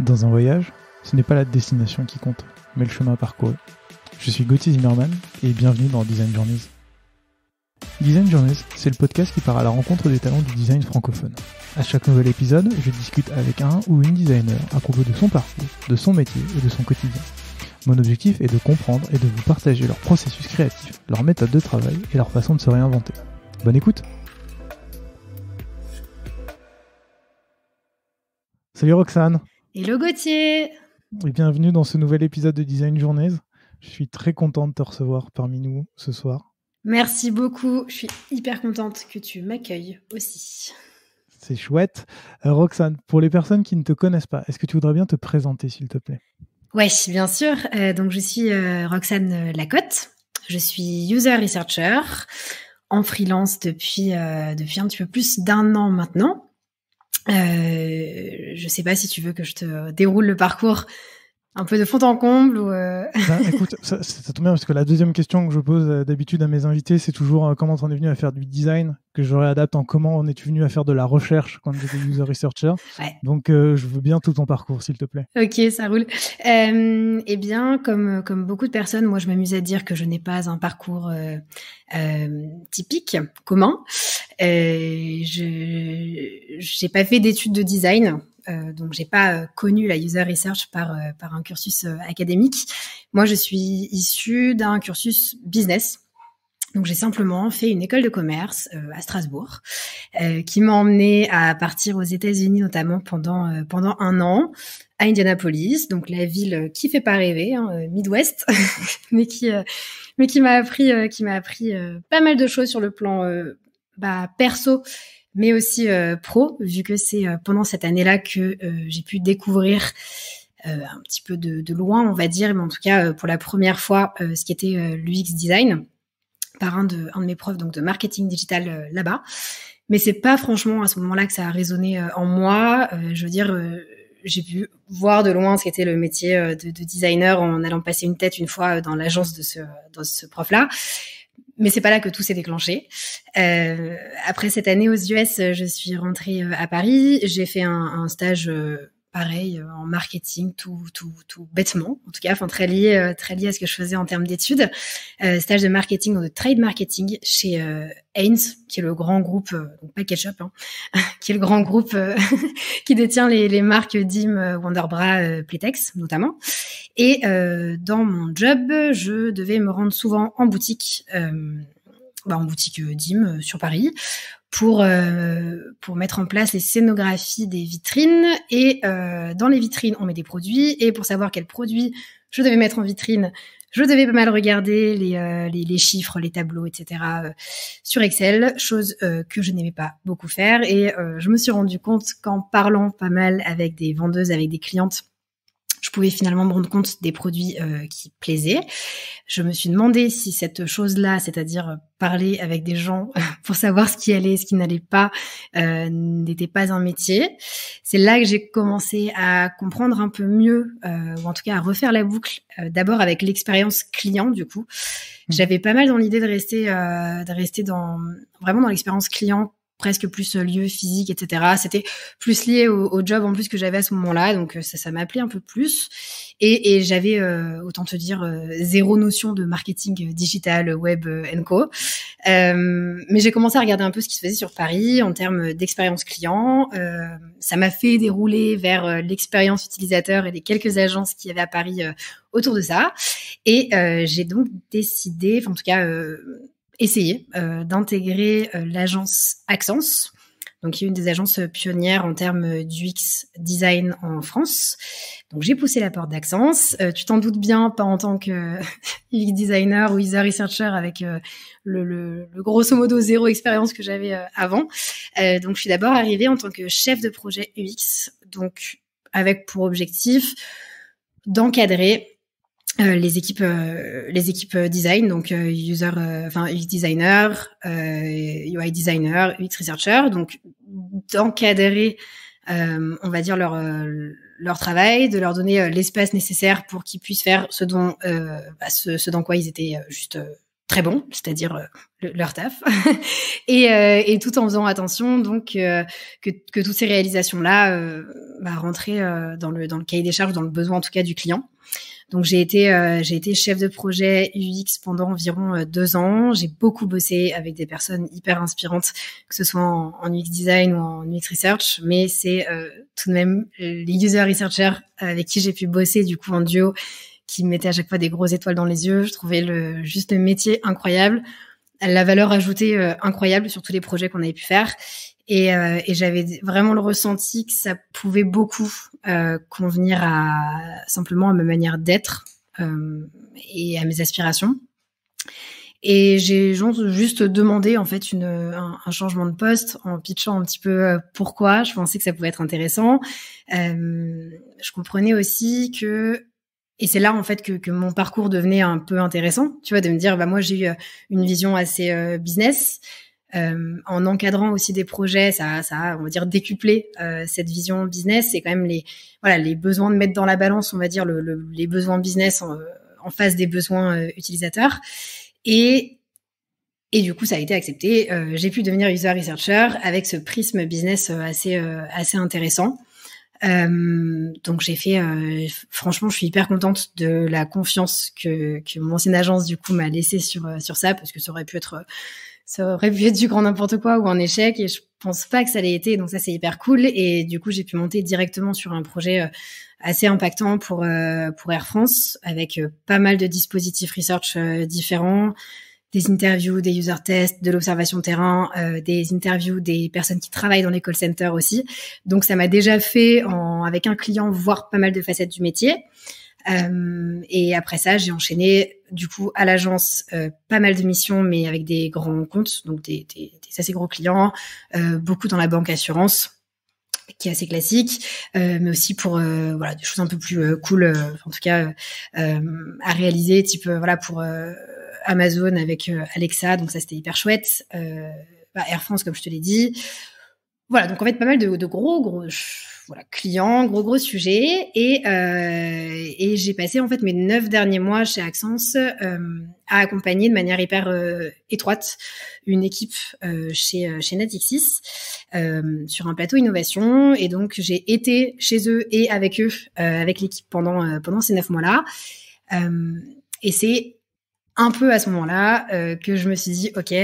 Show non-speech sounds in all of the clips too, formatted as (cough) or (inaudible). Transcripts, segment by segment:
Dans un voyage, ce n'est pas la destination qui compte, mais le chemin parcouru. Je suis Gauthier Zimmerman et bienvenue dans Design Journeys. Design Journeys, c'est le podcast qui part à la rencontre des talents du design francophone. À chaque nouvel épisode, je discute avec un ou une designer à propos de son parcours, de son métier et de son quotidien. Mon objectif est de comprendre et de vous partager leur processus créatif, leur méthode de travail et leur façon de se réinventer. Bonne écoute Salut Roxane Hello Gauthier Et bienvenue dans ce nouvel épisode de Design Journaise, Je suis très contente de te recevoir parmi nous ce soir. Merci beaucoup, je suis hyper contente que tu m'accueilles aussi. C'est chouette. Euh, Roxane, pour les personnes qui ne te connaissent pas, est-ce que tu voudrais bien te présenter s'il te plaît Oui, bien sûr. Euh, donc je suis euh, Roxane Lacotte, je suis user researcher en freelance depuis, depuis un petit peu plus d'un an maintenant. Euh, je sais pas si tu veux que je te déroule le parcours un peu de fond en comble ou euh, bah, (laughs) Écoute, ça, tombe bien parce que la deuxième question que je pose euh, d'habitude à mes invités, c'est toujours euh, comment on es venu à faire du design que j'aurais réadapte en comment on est venu à faire de la recherche quand j'étais user researcher. Donc je veux bien tout ton parcours, s'il te plaît. Ok, ça roule. eh bien, comme comme beaucoup de personnes, moi je m'amuse à dire que je n'ai pas un parcours typique commun. je n'ai pas fait d'études de design. Donc, euh, donc, j'ai pas euh, connu la user research par, euh, par un cursus académique. Moi, je suis issue d'un cursus business. Donc, j'ai simplement fait une école de commerce à Strasbourg, qui m'a emmené à partir aux États-Unis, notamment pendant, pendant un an, à Indianapolis, donc la ville qui fait pas rêver, hein, Midwest, (laughs) mais qui, mais qui m'a appris, qui m'a appris pas mal de choses sur le plan bah, perso mais aussi euh, pro, vu que c'est euh, pendant cette année-là que euh, j'ai pu découvrir un petit peu de, de, loin, on va dire, mais en tout cas pour la première fois, ce qui était l'UX design par un de, un de mes profs donc de marketing digital là-bas. Mais c'est pas franchement à ce moment-là que ça a résonné en moi. je veux dire, j'ai pu voir de loin ce qui était le métier de, de, designer en allant passer une tête une fois dans l'agence de ce, ce prof-là mais c'est pas là que tout s'est déclenché. Euh, après cette année aux US, je suis rentrée euh, à Paris. J'ai fait un, stage euh, pareil euh, en marketing tout, tout, tout bêtement en tout cas enfin très lié euh, très lié à ce que je faisais en termes d'études euh, stage de marketing de trade marketing chez euh, Heinz qui est le grand groupe euh, donc pas ketchup hein, (laughs) qui est le grand groupe euh, (laughs) qui détient les, les marques Dim Wonderbra Playtex notamment et dans mon job je devais me rendre souvent en boutique bah, en boutique euh, DIM euh, sur Paris pour, euh, pour mettre en place les scénographies des vitrines. Et dans les vitrines, on met des produits. Et pour savoir quels produits je devais mettre en vitrine, je devais pas mal regarder les, les, les chiffres, les tableaux, etc. sur Excel, chose que je n'aimais pas beaucoup faire. Et je me suis rendu compte qu'en parlant pas mal avec des vendeuses, avec des clientes, je pouvais finalement me rendre compte des produits euh, qui plaisaient. Je me suis demandé si cette chose-là, c'est-à-dire euh, parler avec des gens (laughs) pour savoir ce qui allait, ce qui n'allait pas, euh, n'était pas un métier. C'est là que j'ai commencé à comprendre un peu mieux, ou en tout cas à refaire la boucle, d'abord avec l'expérience client du coup. Mmh. J'avais pas mal dans l'idée de rester, de rester dans vraiment dans l'expérience client presque plus euh, lieu physique, etc. C'était plus lié au, job en plus que j'avais à ce moment-là, donc euh, ça, ça m'appelait un peu plus. Et, j'avais, euh, autant te dire, zéro notion de marketing digital, web, enco. mais j'ai commencé à regarder un peu ce qui se faisait sur Paris en termes d'expérience client. ça m'a fait dérouler vers l'expérience utilisateur et les quelques agences qu'il y avait à Paris autour de ça. Et j'ai donc décidé, enfin en tout cas essayer euh, d'intégrer euh, l'agence Accence, donc qui est une des agences pionnières en termes euh, d'UX design en France. Donc j'ai poussé la porte d'Accence. tu t'en doutes bien, pas en tant que UX (laughs) designer ou user researcher avec le, le, grosso modo zéro expérience que j'avais avant. donc je suis d'abord arrivée en tant que chef de projet UX, donc avec pour objectif d'encadrer euh, les équipes euh, les équipes euh, design donc user enfin UX designer UI designer UX researcher donc d'encadrer on va dire leur leur travail de leur donner l'espace nécessaire pour qu'ils puissent faire ce dont bah, ce, ce, dans quoi ils étaient juste très bons c'est-à-dire leur taf (laughs) et, tout en faisant attention donc que, que toutes ces réalisations là bah, rentraient dans le dans le cahier des charges dans le besoin en tout cas du client donc j'ai été euh, j'ai été chef de projet UX pendant environ euh, deux ans. J'ai beaucoup bossé avec des personnes hyper inspirantes, que ce soit en, UX design ou en UX research, mais c'est euh, tout de même les user researchers avec qui j'ai pu bosser du coup en duo qui mettaient à chaque fois des grosses étoiles dans les yeux. Je trouvais le juste le métier incroyable la valeur ajoutée incroyable sur tous les projets qu'on avait pu faire. Et, euh, et j'avais vraiment le ressenti que ça pouvait beaucoup euh, convenir à simplement à ma manière d'être euh, et à mes aspirations. Et j'ai juste demandé en fait une, un, changement de poste en pitchant un petit peu pourquoi je pensais que ça pouvait être intéressant. je comprenais aussi que et c'est là en fait que, que, mon parcours devenait un peu intéressant, tu vois, de me dire bah moi j'ai eu une vision assez business, euh, en encadrant aussi des projets, ça, ça a, on va dire, décuplé euh, cette vision business. C'est quand même les, voilà, les besoins de mettre dans la balance, on va dire, le, les besoins business en, face des besoins euh, utilisateurs. Et, et du coup, ça a été accepté. J'ai pu devenir user researcher avec ce prisme business assez, assez intéressant. Euh, donc j'ai fait, franchement, je suis hyper contente de la confiance que, que mon ancienne agence du coup m'a laissée sur sur ça parce que ça aurait pu être ça aurait pu être du grand n'importe quoi ou un échec et je pense pas que ça l'ait été. Donc ça c'est hyper cool et du coup j'ai pu monter directement sur un projet euh, assez impactant pour euh, pour Air France avec euh, pas mal de dispositifs research différents, des interviews, des user tests, de l'observation terrain, des interviews des personnes qui travaillent dans les call centers aussi. Donc ça m'a déjà fait avec un client voir pas mal de facettes du métier. Euh, et après ça, j'ai enchaîné du coup à l'agence euh, pas mal de missions, mais avec des grands comptes, donc des, des, assez gros clients, euh, beaucoup dans la banque assurance qui est assez classique, euh, mais aussi pour euh, voilà des choses un peu plus cool, en tout cas à réaliser, type voilà pour Amazon avec Alexa, donc ça c'était hyper chouette. Bah, Air France comme je te l'ai dit. Voilà, donc en fait pas mal de, de gros gros voilà, client, gros gros sujet. Et, euh, et j'ai passé en fait mes neuf derniers mois chez axence euh, à accompagner de manière hyper euh, étroite une équipe euh, chez chez Natixis sur un plateau innovation. Et donc j'ai été chez eux et avec eux, avec l'équipe pendant pendant ces neuf mois là. et c'est un peu à ce moment-là que je me suis dit ok,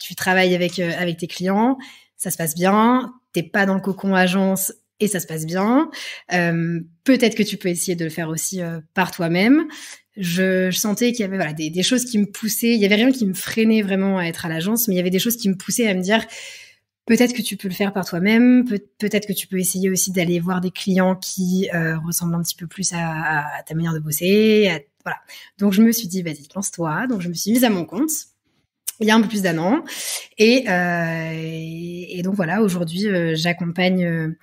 tu travailles avec avec tes clients. Ça se passe bien, t'es pas dans le cocon agence, et ça se passe bien. Euh, peut-être que tu peux essayer de le faire aussi euh, par toi-même. Je, sentais qu'il y avait des, choses qui me poussaient. Il y avait rien qui me freinait vraiment à être à l'agence, mais il y avait des choses qui me poussaient à me dire peut-être que tu peux le faire par toi-même, peut-être que tu peux essayer aussi d'aller voir des clients qui euh, ressemblent un petit peu plus à, ta manière de bosser. voilà. Donc je me suis dit, vas-y, lance-toi. Donc je me suis mise à mon compte il y a un peu plus d'un an. Et, donc voilà, aujourd'hui, j'accompagne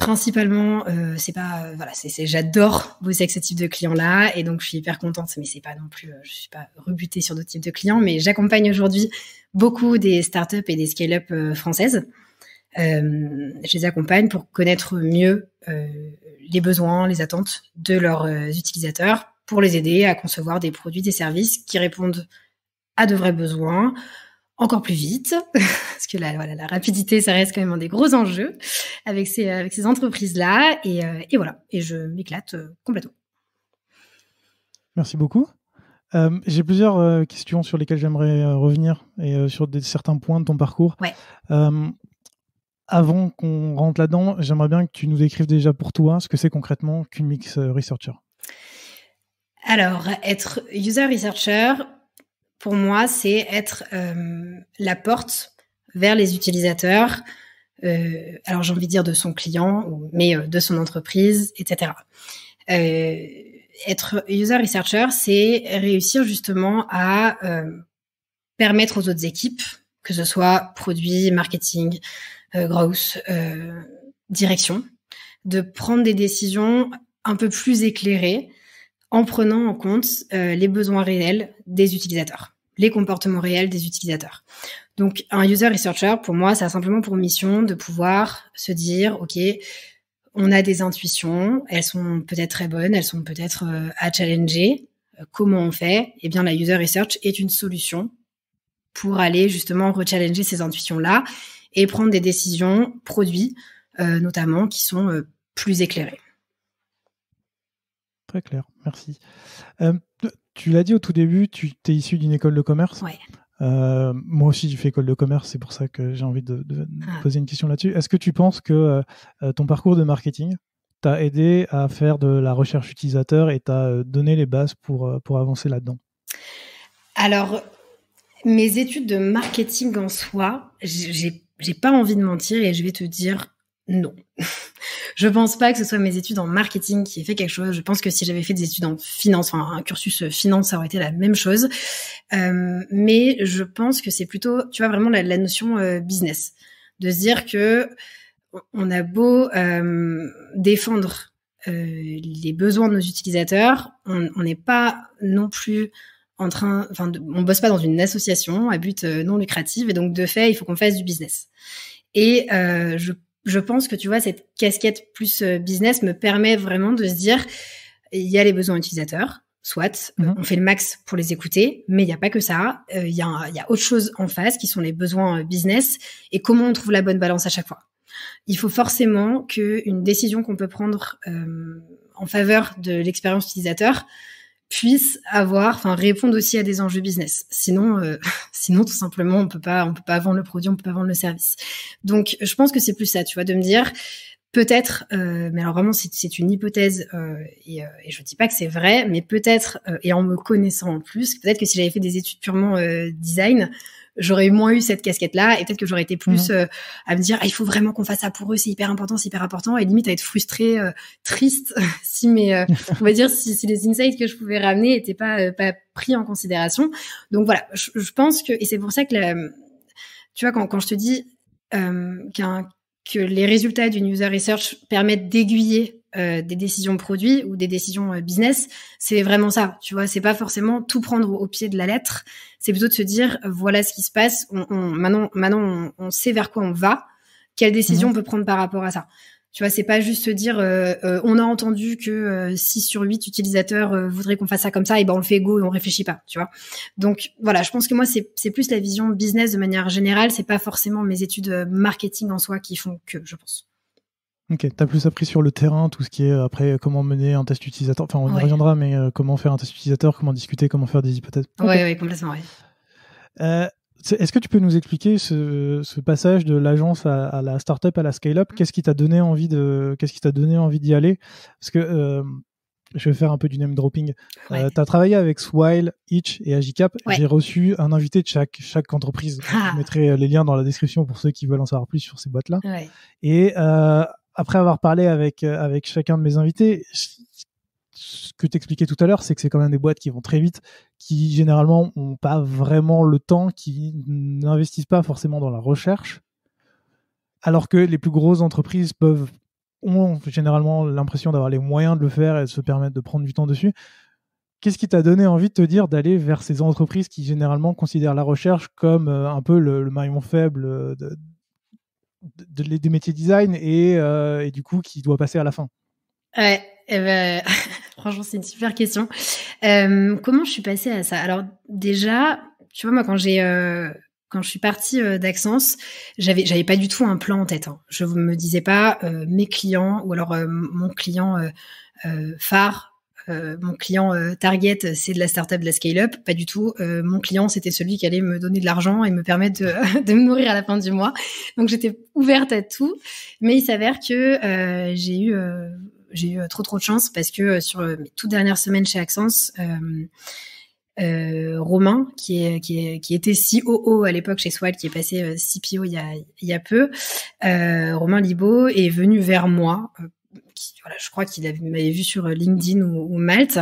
Principalement, euh, c'est pas euh, voilà, c'est j'adore bosser avec ce type de clients là et donc je suis hyper contente, mais c'est pas non plus, euh, je suis pas rebutée sur d'autres types de clients, mais j'accompagne aujourd'hui beaucoup des startups et des scale-up françaises. je les accompagne pour connaître mieux les besoins, les attentes de leurs utilisateurs, pour les aider à concevoir des produits, des services qui répondent à de vrais besoins, encore plus vite, (laughs) parce que la, rapidité, ça reste quand même un des gros enjeux avec ces, euh, entreprises-là. Euh, et, voilà, et je m'éclate euh, complètement. Merci beaucoup. J'ai plusieurs questions sur lesquelles j'aimerais revenir et sur certains points de ton parcours. avant qu'on rentre là-dedans, j'aimerais bien que tu nous décrives déjà pour toi ce que c'est concrètement qu'une mix researcher. Alors, être user researcher, pour moi, c'est être euh, la porte vers les utilisateurs. Euh, alors j'ai envie de dire de son client, mais euh, de son entreprise, etc. être user researcher, c'est réussir justement à permettre aux autres équipes, que ce soit produit, marketing, growth, direction, de prendre des décisions un peu plus éclairées en prenant en compte euh, les besoins réels des utilisateurs, les comportements réels des utilisateurs. Donc un user researcher, pour moi, ça a simplement pour mission de pouvoir se dire, OK, on a des intuitions, elles sont peut-être très bonnes, elles sont peut-être euh, à challenger. Euh, comment on fait Eh bien, la user research est une solution pour aller justement rechallenger ces intuitions-là et prendre des décisions produits, notamment, qui sont plus éclairées. Très clair, merci. Euh, tu l'as dit au tout début, tu es issu d'une école de commerce. Euh, moi aussi, j'ai fait école de commerce, c'est pour ça que j'ai envie de, ah. poser une question là-dessus. Est-ce que tu penses que euh, ton parcours de marketing t'a aidé à faire de la recherche utilisateur et t'a donné les bases pour, pour avancer là-dedans Alors, mes études de marketing en soi, j'ai j'ai pas envie de mentir et je vais te dire non. (laughs) je pense pas que ce soit mes études en marketing qui aient fait quelque chose. Je pense que si j'avais fait des études en finance, enfin un cursus euh, finance, ça aurait été la même chose. Euh, mais je pense que c'est plutôt, tu vois, vraiment la, notion euh, business, de se dire que on a beau défendre les besoins de nos utilisateurs, on n'est pas non plus en train, enfin, on bosse pas dans une association à but non lucratif, et donc de fait, il faut qu'on fasse du business. Et euh, je je pense que tu vois, cette casquette plus euh, business me permet vraiment de se dire, il y a les besoins utilisateurs, soit, euh, mhm. on fait le max pour les écouter, mais il n'y a pas que ça, euh, il y, y, a autre chose en face qui sont les besoins business et comment on trouve la bonne balance à chaque fois. Il faut forcément qu'une décision qu'on peut prendre en faveur de l'expérience utilisateur, puisse avoir, enfin répondre aussi à des enjeux business. Sinon, euh, (laughs) sinon tout simplement on peut pas, on peut pas vendre le produit, on peut pas vendre le service. Donc je pense que c'est plus ça, tu vois, de me dire peut-être, euh, mais alors vraiment c'est une hypothèse euh, et, euh, et, je dis pas que c'est vrai, mais peut-être euh, et en me connaissant en plus, peut-être que si j'avais fait des études purement euh, design, j'aurais moins eu cette casquette-là et peut-être que j'aurais été plus mmh. euh, à me dire ah, il faut vraiment qu'on fasse ça pour eux, c'est hyper important, c'est hyper important et limite à être frustrée, triste (laughs) si mes (laughs) on va dire si, si, les insights que je pouvais ramener n'étaient pas pas pris en considération. Donc voilà, je, pense que et c'est pour ça que la, tu vois quand quand je te dis qu'un que les résultats d'une user research permettent d'aiguiller euh, des décisions produits ou des décisions euh, business, c'est vraiment ça. Tu vois, c'est pas forcément tout prendre au, pied de la lettre. C'est plutôt de se dire euh, voilà ce qui se passe. maintenant, maintenant, on, sait vers quoi on va. Quelle décision mmh. on peut prendre par rapport à ça. Tu vois, c'est pas juste dire euh, euh, on a entendu que 6 euh, sur 8 utilisateurs voudraient qu'on fasse ça comme ça et ben on le fait go et on réfléchit pas, tu vois. Donc voilà, je pense que moi c'est plus la vision business de manière générale, c'est pas forcément mes études marketing en soi qui font que je pense. Ok, t'as plus appris sur le terrain, tout ce qui est après comment mener un test utilisateur. Enfin, on y reviendra, mais comment faire un test utilisateur, comment discuter, comment faire des hypothèses. Oui, Ouais, complètement, Euh, est-ce que tu peux nous expliquer ce, passage de l'agence à, la startup à la scale-up mm. Qu'est-ce qui t'a donné envie de Qu'est-ce qui t'a donné envie d'y aller Parce que euh, je vais faire un peu du name dropping. Euh, tu as travaillé avec Swile, Itch et Agicap. J'ai reçu un invité de chaque, chaque entreprise. Ah. Je mettrai euh, les liens dans la description pour ceux qui veulent en savoir plus sur ces boîtes-là. Et après avoir parlé avec, avec chacun de mes invités, ce que expliquais tout à l'heure, c'est que c'est quand même des boîtes qui vont très vite, qui généralement n'ont pas vraiment le temps, qui n'investissent pas forcément dans la recherche, alors que les plus grosses entreprises peuvent ont généralement l'impression d'avoir les moyens de le faire et de se permettre de prendre du temps dessus. Qu'est-ce qui t'a donné envie de te dire d'aller vers ces entreprises qui généralement considèrent la recherche comme euh, un peu le, maillon faible euh, de, des métiers design euh, et, du coup qui doit passer à la fin eh ben, (laughs) franchement, c'est une super question. Euh, comment je suis passée à ça Alors déjà, tu vois, moi, quand j'ai euh, quand je suis partie euh, d'Axence, j'avais j'avais pas du tout un plan en tête. Hein. Je Je me disais pas euh, mes clients ou alors mon client phare. mon client target, c'est de la startup, de la scale-up, pas du tout. mon client, c'était celui qui allait me donner de l'argent et me permettre de, (laughs) de, me nourrir à la fin du mois. Donc j'étais ouverte à tout, mais il s'avère que j'ai eu j'ai eu euh, trop trop de chance parce que euh, sur euh, mes toutes dernières semaines chez Accents, Romain, qui, est, qui, est, qui était COO à l'époque chez Swile, qui est passé CPO il y a, peu, Romain Libaud est venu vers moi, voilà, je crois qu'il m'avait vu sur LinkedIn ou, Malte,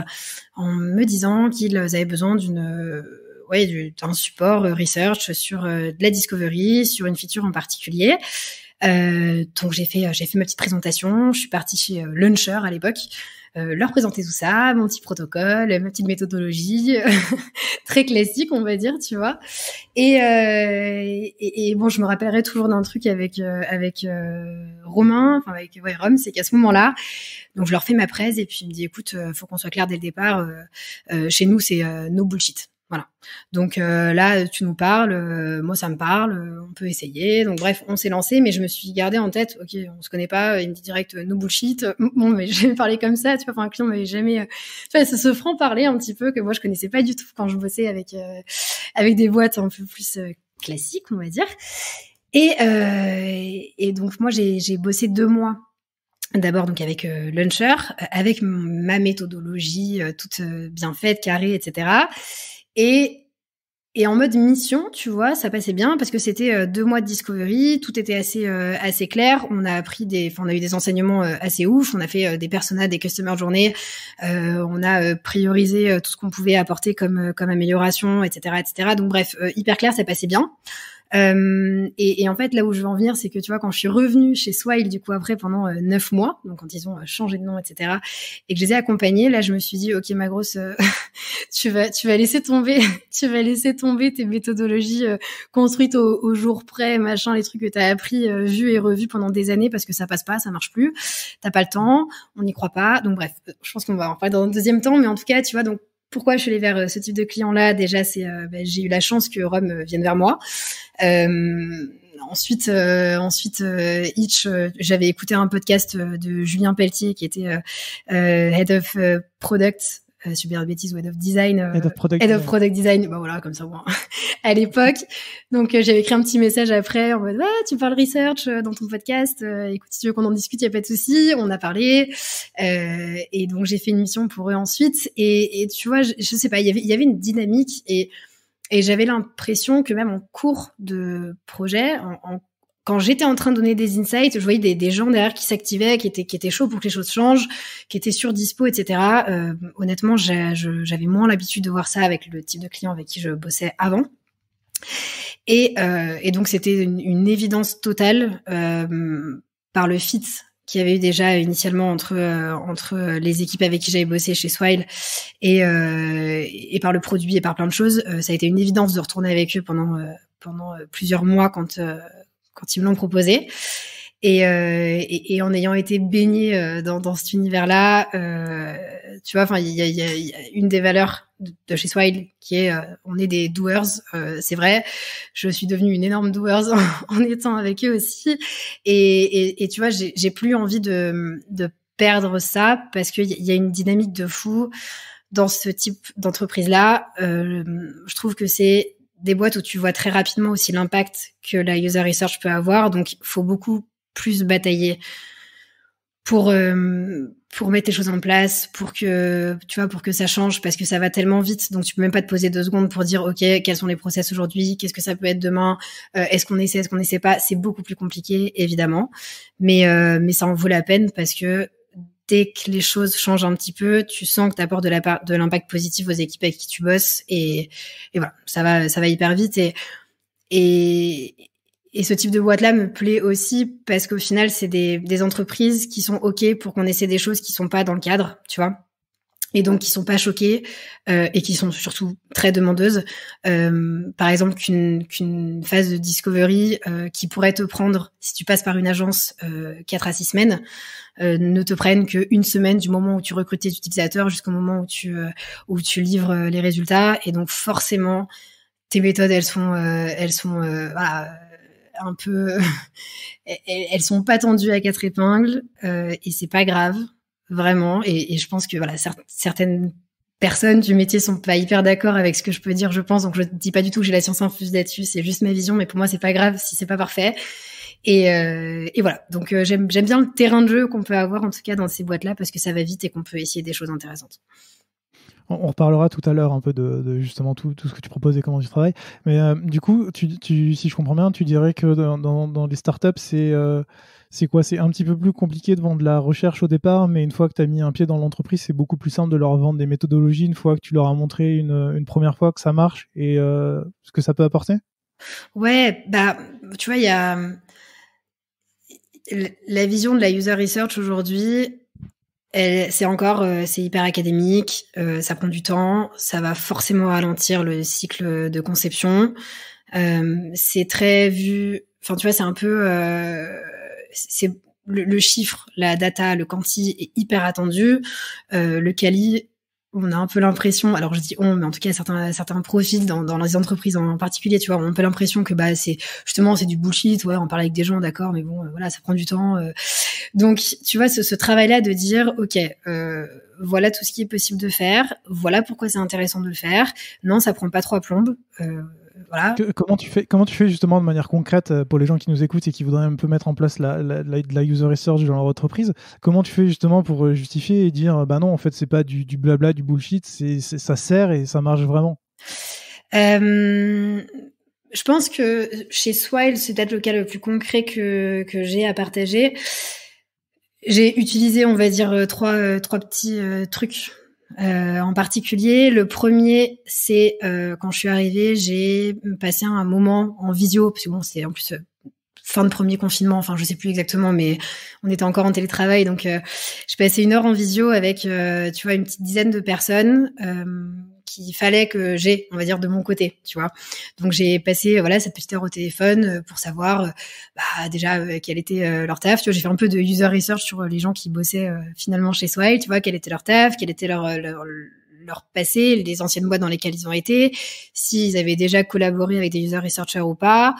en me disant qu'ils avaient besoin d'une... Ouais, d'un support research sur de la discovery, sur une feature en particulier. Euh, donc j'ai fait euh, j'ai fait ma petite présentation. Je suis partie chez euh, Luncher à l'époque. leur présenter tout ça, mon petit protocole, ma petite méthodologie, (laughs) très classique on va dire, tu vois. Et, et, bon, je me rappellerai toujours d'un truc avec avec Romain, enfin avec ouais, c'est qu'à ce moment-là, donc je leur fais ma presse et puis il me dit écoute, faut qu'on soit clair dès le départ. chez nous, c'est euh, no bullshit. Voilà. Donc euh, là, tu nous parles, euh, moi ça me parle, euh, on peut essayer. Donc bref, on s'est lancé, mais je me suis gardé en tête, ok, on se connaît pas, Une me direct no bullshit. (laughs) Bon, mais jamais parlé comme ça, tu vois. Enfin, un client m'avait jamais, enfin, c'est ce franc parler un petit peu que moi je connaissais pas du tout quand je bossais avec avec des boîtes un peu plus classiques, on va dire. Et et donc moi j'ai bossé deux mois D'abord donc avec euh, Launcher, avec ma méthodologie toute bien faite, carrée, etc. Et, et en mode mission, tu vois, ça passait bien parce que c'était euh, deux mois de Discovery, tout était assez, euh, assez clair. On a appris des, on a eu des enseignements euh, assez ouf. On a fait des personnages, des customer journées. on a priorisé tout ce qu'on pouvait apporter comme, comme amélioration, etc., etc. Donc bref, hyper clair, ça passait bien. Euh, et, en fait, là où je veux en venir, c'est que tu vois, quand je suis revenue chez Swile, du coup, après, pendant euh, neuf mois, donc quand ils ont euh, changé de nom, etc., et que je les ai accompagnés, là, je me suis dit, OK, ma grosse, (laughs) tu, vas, tu vas laisser tomber, (laughs) tu vas laisser tomber tes méthodologies construites au, jour près, machin, les trucs que tu as appris, vu et revu pendant des années parce que ça passe pas, ça marche plus, t'as pas le temps, on n'y croit pas. Donc, bref, je pense qu'on va en parler dans un deuxième temps, mais en tout cas, tu vois, donc, pourquoi je suis allée vers euh, ce type de client-là Déjà, c'est euh, ben, j'ai eu la chance que Rome euh, vienne vers moi. ensuite, ensuite, j'avais écouté un podcast de Julien Pelletier qui était head of product euh, super bêtise head of design, euh, head, of product, design, bah voilà comme ça bon, (laughs) à l'époque. Donc euh, j'avais écrit un petit message après en mode tu parles research dans ton podcast, écoute si tu veux qu'on en discute y a pas de souci, on a parlé et donc j'ai fait une mission pour eux ensuite et, tu vois je, ne sais pas il y avait une dynamique et et j'avais l'impression que même en cours de projet, en, en quand j'étais en train de donner des insights, je voyais des, gens derrière qui s'activaient, qui étaient, qui chauds pour que les choses changent, qui étaient sur dispo, etc. Euh, honnêtement, j'avais moins l'habitude de voir ça avec le type de client avec qui je bossais avant. Et, euh, donc, c'était une, évidence totale euh, par le fit qu'il y avait eu déjà initialement entre entre les équipes avec qui j'avais bossé chez Swile et par le produit et par plein de choses, ça a été une évidence de retourner avec eux pendant pendant plusieurs mois quand quand ils me l'ont proposé. Et, euh, et, et, en ayant été baigné euh, dans, dans cet univers-là, euh, tu vois, enfin, il y a, y a, une des valeurs de, chez Swile qui est, euh, on est des doers, euh, c'est vrai. Je suis devenue une énorme doers en, (laughs) étant avec eux aussi. Et, et tu vois, j'ai plus envie de, de perdre ça parce qu'il y a une dynamique de fou dans ce type d'entreprise-là. je trouve que c'est des boîtes où tu vois très rapidement aussi l'impact que la user research peut avoir. Donc, il faut beaucoup plus batailler pour euh, pour mettre les choses en place, pour que tu vois, pour que ça change, parce que ça va tellement vite. Donc, tu peux même pas te poser deux secondes pour dire, ok, quels sont les process aujourd'hui, qu'est-ce que ça peut être demain, euh, est-ce qu'on essaie, est-ce qu'on essaie pas. C'est beaucoup plus compliqué, évidemment, mais euh, mais ça en vaut la peine parce que dès que les choses changent un petit peu, tu sens que tu apportes de l'impact positif aux équipes avec qui tu bosses et, voilà, ça va, ça va hyper vite et, et, et ce type de boîte-là me plaît aussi parce qu'au final, c'est des, des entreprises qui sont OK pour qu'on essaie des choses qui sont pas dans le cadre, tu vois et donc qui sont pas choquées euh, et qui sont surtout très demandeuses. Euh, par exemple, qu'une qu'une phase de discovery euh, qui pourrait te prendre, si tu passes par une agence, euh, quatre 4 à 6 semaines, euh, ne te prenne qu'une semaine du moment où tu recrutes tes utilisateurs jusqu'au moment où tu, euh, où tu livres les résultats. Et donc forcément, tes méthodes, elles sont... elles sont bah, un peu, (laughs) elles sont pas tendues à quatre épingles et c'est pas grave vraiment. Et, je pense que voilà, certaines personnes du métier sont pas hyper d'accord avec ce que je peux dire, je pense. Donc je dis pas du tout que j'ai la science infuse là-dessus, c'est juste ma vision. Mais pour moi, c'est pas grave si c'est pas parfait. Et, euh, et voilà. Donc euh, j'aime bien le terrain de jeu qu'on peut avoir en tout cas dans ces boîtes-là parce que ça va vite et qu'on peut essayer des choses intéressantes. On, reparlera tout à l'heure un peu de, justement tout, tout, ce que tu proposes et comment tu travailles. Mais euh, du coup, tu, si je comprends bien, tu dirais que dans, dans les startups, c'est c'est quoi C'est un petit peu plus compliqué de vendre la recherche au départ, mais une fois que tu as mis un pied dans l'entreprise, c'est beaucoup plus simple de leur vendre des méthodologies une fois que tu leur as montré une, première fois que ça marche et euh, ce que ça peut apporter Ouais, bah, tu vois, il y a la vision de la user research aujourd'hui, c'est encore, euh, c'est hyper académique, euh, ça prend du temps, ça va forcément ralentir le cycle de conception. c'est très vu, enfin, tu vois, c'est un peu c'est le, chiffre, la data, le quanti est hyper attendu. Euh, le quali, on a un peu l'impression, alors je dis on, mais en tout cas certains certains profils dans, dans les entreprises en particulier, tu vois, on a un peu l'impression que bah c'est justement c'est du bullshit, ouais, on parle avec des gens, d'accord, mais bon, euh, voilà, ça prend du temps. Euh. Donc tu vois ce, ce travail-là de dire, ok, voilà tout ce qui est possible de faire, voilà pourquoi c'est intéressant de le faire. Non, ça prend pas trois plombes. Euh, comment, tu fais, comment tu fais justement de manière concrète euh, pour les gens qui nous écoutent et qui voudraient un peu mettre en place la, la, user research dans leur entreprise Comment tu fais justement pour euh, justifier et dire bah non, en fait, c'est pas du, blabla, du bullshit, c'est, ça sert et ça marche vraiment euh, Je pense que chez Swile, c'est peut-être le cas le plus concret que, que j'ai à partager. J'ai utilisé, on va dire, trois, trois petits trucs euh, en particulier. Le premier, c'est euh, quand je suis arrivée, j'ai passé un moment en visio, parce que bon, c'est en plus euh, fin de premier confinement, enfin je sais plus exactement, mais on était encore en télétravail, donc j'ai passé une heure en visio avec, tu vois, une petite dizaine de personnes qu'il fallait que j'ai, on va dire, de mon côté, tu vois. Donc j'ai passé voilà cette petite heure au téléphone euh, pour savoir euh, bah, déjà euh, quelle était leur taf. Tu vois, j'ai fait un peu de user research sur les gens qui bossaient finalement chez Swile, tu vois, quel était leur taf, quel était leur, leur leur passé, les anciennes boîtes dans lesquelles ils ont été, s'ils avaient déjà collaboré avec des user researchers ou pas,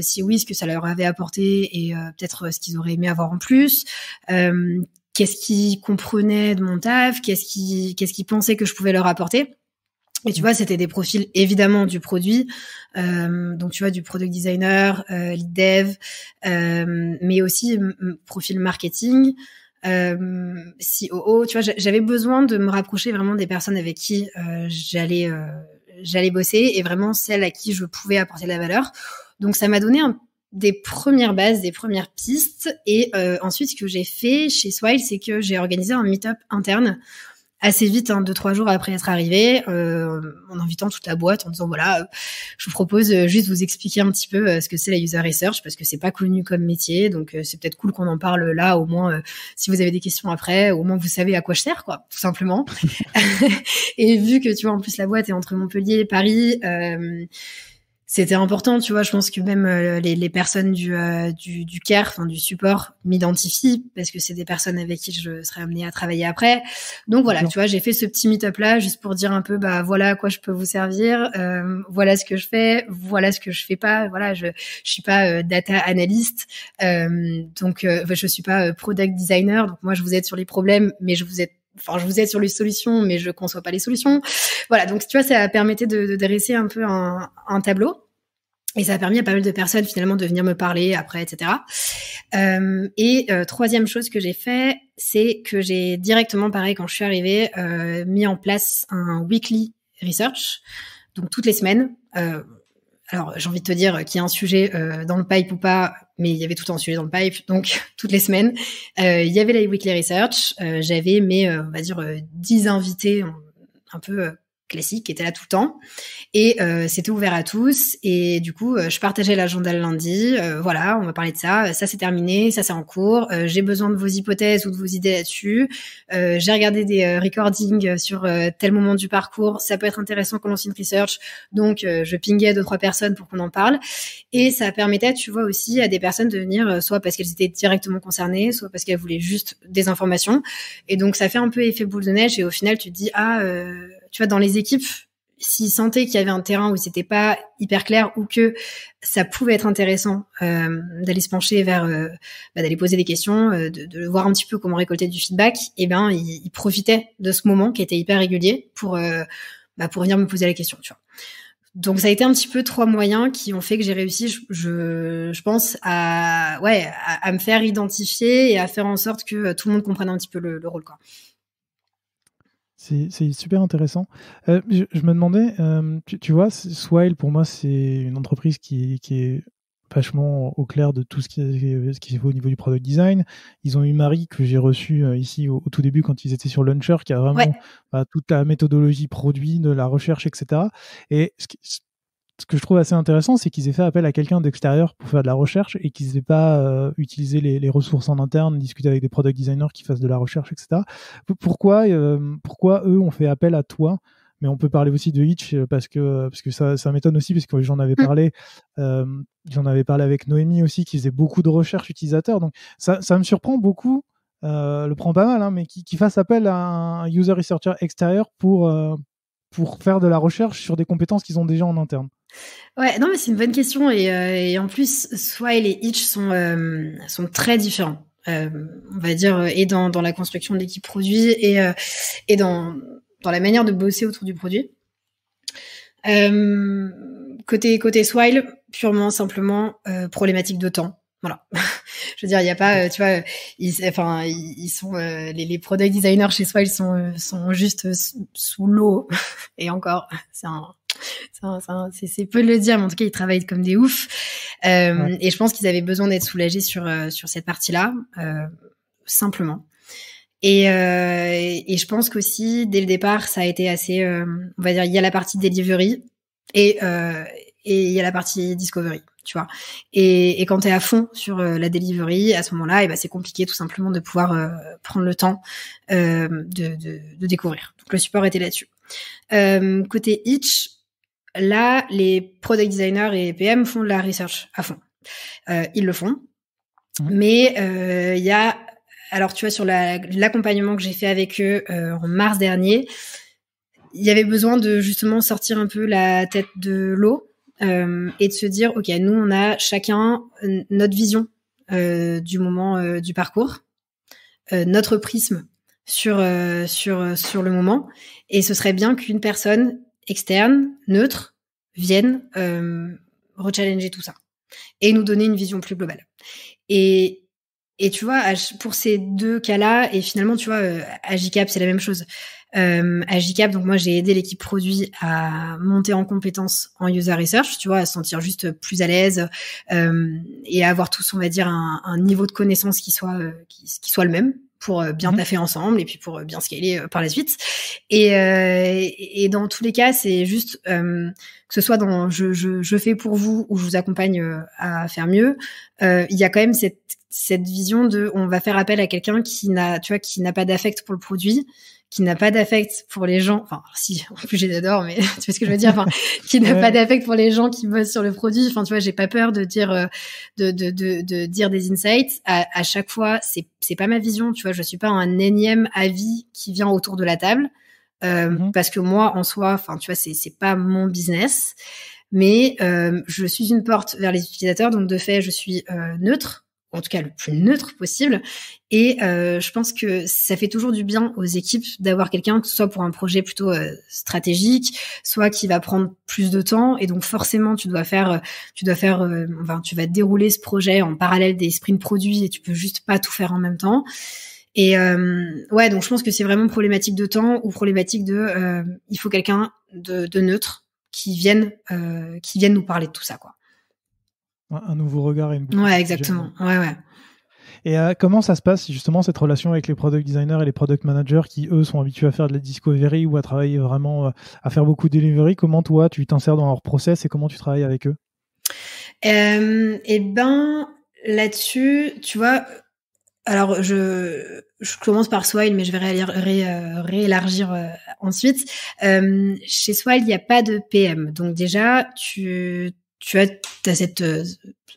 si oui, ce que ça leur avait apporté et peut-être ce qu'ils auraient aimé avoir en plus. qu'est-ce qu'ils comprenaient de mon taf, qu'est-ce qu'ils qu'est-ce qu'ils pensaient que je pouvais leur apporter. Et tu vois, c'était des profils évidemment du produit, euh, donc tu vois du product designer, euh, lead dev, euh, mais aussi profil marketing, euh, COO. Tu vois, j'avais besoin de me rapprocher vraiment des personnes avec qui euh, j'allais euh, j'allais bosser et vraiment celles à qui je pouvais apporter de la valeur. Donc ça m'a donné des premières bases, des premières pistes. Et euh, ensuite, ce que j'ai fait chez Swile, c'est que j'ai organisé un meet-up interne assez vite, hein, deux, trois jours après être arrivé, euh, en invitant toute la boîte, en disant voilà, euh, je vous propose euh, juste vous expliquer un petit peu euh, ce que c'est la user research parce que c'est pas connu comme métier, donc c'est peut-être cool qu'on en parle là, au moins si vous avez des questions après, au moins vous savez à quoi je sers, quoi, tout simplement. (laughs) (laughs) et vu que tu vois en plus la boîte est entre Montpellier et Paris. Euh, c'était important, tu vois. Je pense que même euh, les, les, personnes du, euh, du, du care, enfin du support, m'identifient parce que c'est des personnes avec qui je serais amenée à travailler après. Donc voilà, tu vois, j'ai fait ce petit meet-up là juste pour dire un peu, bah voilà à quoi je peux vous servir, euh, voilà ce que je fais, voilà ce que je fais pas, voilà, je je suis pas data analyst, donc je suis pas product designer, donc moi je vous aide sur les problèmes, mais je vous aide enfin, je vous aide sur les solutions, mais je conçois pas les solutions. Voilà, donc tu vois, ça permis de, de dresser un peu un, un, tableau. Et ça a permis à pas mal de personnes finalement de venir me parler après, etc. et euh, euh, troisième chose que j'ai fait, c'est que j'ai directement, pareil, quand je suis arrivée, euh, mis en place un weekly research, donc toutes les semaines. Euh, alors j'ai envie de te dire qu'il y a un sujet euh, dans le pipe ou pas, mais il y avait tout un sujet dans le pipe, donc (laughs) toutes les semaines. Euh, il y avait la Weekly Research, euh, j'avais mes, on va dire, dix invités un peu classique qui était là tout le temps. Et euh, c'était ouvert à tous. Et du coup, euh, je partageais l'agenda le lundi. Euh, voilà, on va parler de ça. Ça, c'est terminé. Ça, c'est en cours. j'ai besoin de vos hypothèses ou de vos idées là-dessus. j'ai regardé des recordings sur tel moment du parcours. Ça peut être intéressant qu'on lance une research. Donc, je pingais deux, trois personnes pour qu'on en parle. Et ça permettait, tu vois, aussi à des personnes de venir, soit parce qu'elles étaient directement concernées, soit parce qu'elles voulaient juste des informations. Et donc, ça fait un peu effet boule de neige. Et au final, tu te dis, ah, tu vois, dans les équipes, s'ils sentaient qu'il y avait un terrain où c'était pas hyper clair ou que ça pouvait être intéressant euh, d'aller se pencher vers, euh, bah, d'aller poser des questions, euh, de, de, voir un petit peu comment récolter du feedback, et eh ben ils, profitaient de ce moment qui était hyper régulier pour bah, pour venir me poser la question, tu vois. Donc ça a été un petit peu trois moyens qui ont fait que j'ai réussi, je, pense, à ouais à, me faire identifier et à faire en sorte que tout le monde comprenne un petit peu le, le rôle quoi. C'est super intéressant. Euh, je, me demandais, euh, tu, vois, Swile, pour moi, c'est une entreprise qui, est vachement au clair de tout ce qui, ce qui se fait au niveau du product design. Ils ont eu Marie, que j'ai reçue euh, ici au, tout début quand ils étaient sur Launcher, qui a vraiment bah, toute la méthodologie produit, de la recherche, etc. Et ce qui, ce que je trouve assez intéressant, c'est qu'ils aient fait appel à quelqu'un d'extérieur pour faire de la recherche et qu'ils n'aient pas euh, utilisé les, ressources en interne, discuter avec des product designers qui fassent de la recherche, etc. Pourquoi, euh, pourquoi eux ont fait appel à toi mais on peut parler aussi de Hitch euh, parce que parce que ça, ça m'étonne aussi parce que j'en avais mmh. parlé j'en avais parlé avec Noémie aussi qui faisait beaucoup de recherche utilisateur donc ça, ça me surprend beaucoup le prend pas mal hein, mais qui, qui, fasse appel à un user researcher extérieur pour pour faire de la recherche sur des compétences qu'ils ont déjà en interne. Ouais, non, mais c'est une bonne question. Et, euh, et, en plus, Swile et les sont, euh, sont très différents. Euh, on va dire, euh, et dans, dans la construction de l'équipe produit et, et dans, dans la manière de bosser autour du produit. côté côté Swile, purement simplement problématique de temps. Voilà. (laughs) je veux dire, il n'y a pas, tu vois, ils, enfin, ils, sont les, les product designers chez Swile sont sont juste sous l'eau (laughs) et encore, c'est un c'est peu de le dire, mais en tout cas, ils travaillent comme des oufs. Euh, Et je pense qu'ils avaient besoin d'être soulagés sur, euh, sur cette partie-là, euh, simplement. Et, euh, et, je pense qu'aussi, dès le départ, ça a été assez... Euh, on va dire, il y a la partie delivery et, euh, et il y a la partie discovery tu vois. Et, et quand tu es à fond sur la delivery, à ce moment-là, et eh ben, c'est compliqué tout simplement de pouvoir prendre le temps euh, de, de, de, découvrir. Donc le support était là-dessus. côté Itch, Là, les product designers et PM font de la research à fond. Euh, ils le font. Mmh. Mais euh, il y a, alors tu vois, sur l'accompagnement que j'ai fait avec eux euh, en mars dernier, il y avait besoin de justement sortir un peu la tête de l'eau et de se dire, ok, nous, on a chacun notre vision du moment du parcours, notre prisme sur, sur, sur le moment. Et ce serait bien qu'une personne externes, neutres, viennent euh, rechallenger tout ça et nous donner une vision plus globale. Et, et tu vois, pour ces deux cas-là, et finalement, tu vois, euh, Agicap, c'est la même chose. Euh, donc moi, j'ai aidé l'équipe produit à monter en compétences en user research, tu vois, à se sentir juste plus à l'aise euh, et à avoir tous, on va dire, un, niveau de connaissance qui soit, euh, qui, qui soit le même pour euh, bien mmh. taffer ensemble et puis pour euh, bien scaler euh, par la suite. Et, dans tous les cas, c'est juste que ce soit dans je, je, je, fais pour vous ou je vous accompagne à faire mieux, il y a quand même cette, cette vision de on va faire appel à quelqu'un qui n'a tu vois qui n'a pas d'affect pour le produit qui n'a pas d'affect pour les gens, enfin si, en plus j'ai j'adore, mais (laughs) tu vois ce que je veux dire, enfin, qui n'a pas d'affect pour les gens qui bossent sur le produit. Enfin, tu vois, j'ai pas peur de dire, euh, de, de, de, de dire des insights. À, à chaque fois, c'est, c'est pas ma vision, tu vois, je suis pas un énième avis qui vient autour de la table, euh, mhm. parce que moi, en soi, enfin, tu vois, c'est, c'est pas mon business, mais euh, je suis une porte vers les utilisateurs, donc de fait, je suis neutre en tout cas le plus neutre possible. Et euh, je pense que ça fait toujours du bien aux équipes d'avoir quelqu'un, que ce soit pour un projet plutôt euh, stratégique, soit qui va prendre plus de temps. Et donc forcément, tu dois faire, tu dois faire, euh, tu vas dérouler ce projet en parallèle des sprints produits et tu peux juste pas tout faire en même temps. Et euh, ouais, donc je pense que c'est vraiment problématique de temps ou problématique de, il faut quelqu'un de, de, neutre qui vienne, qui vienne nous parler de tout ça, quoi un nouveau regard et une boucle. Ouais, exactement. Ouais, ouais. Et euh, comment ça se passe justement cette relation avec les product designers et les product managers qui eux sont habitués à faire de la discovery ou à travailler vraiment euh, à faire beaucoup de delivery Comment toi tu t'insères dans leur process et comment tu travailles avec eux euh, Eh Et ben là-dessus, tu vois, alors je je commence par Swile, mais je vais réélargir ensuite. chez Swile, il n'y a pas de PM. Donc déjà, tu tu as, as cette euh,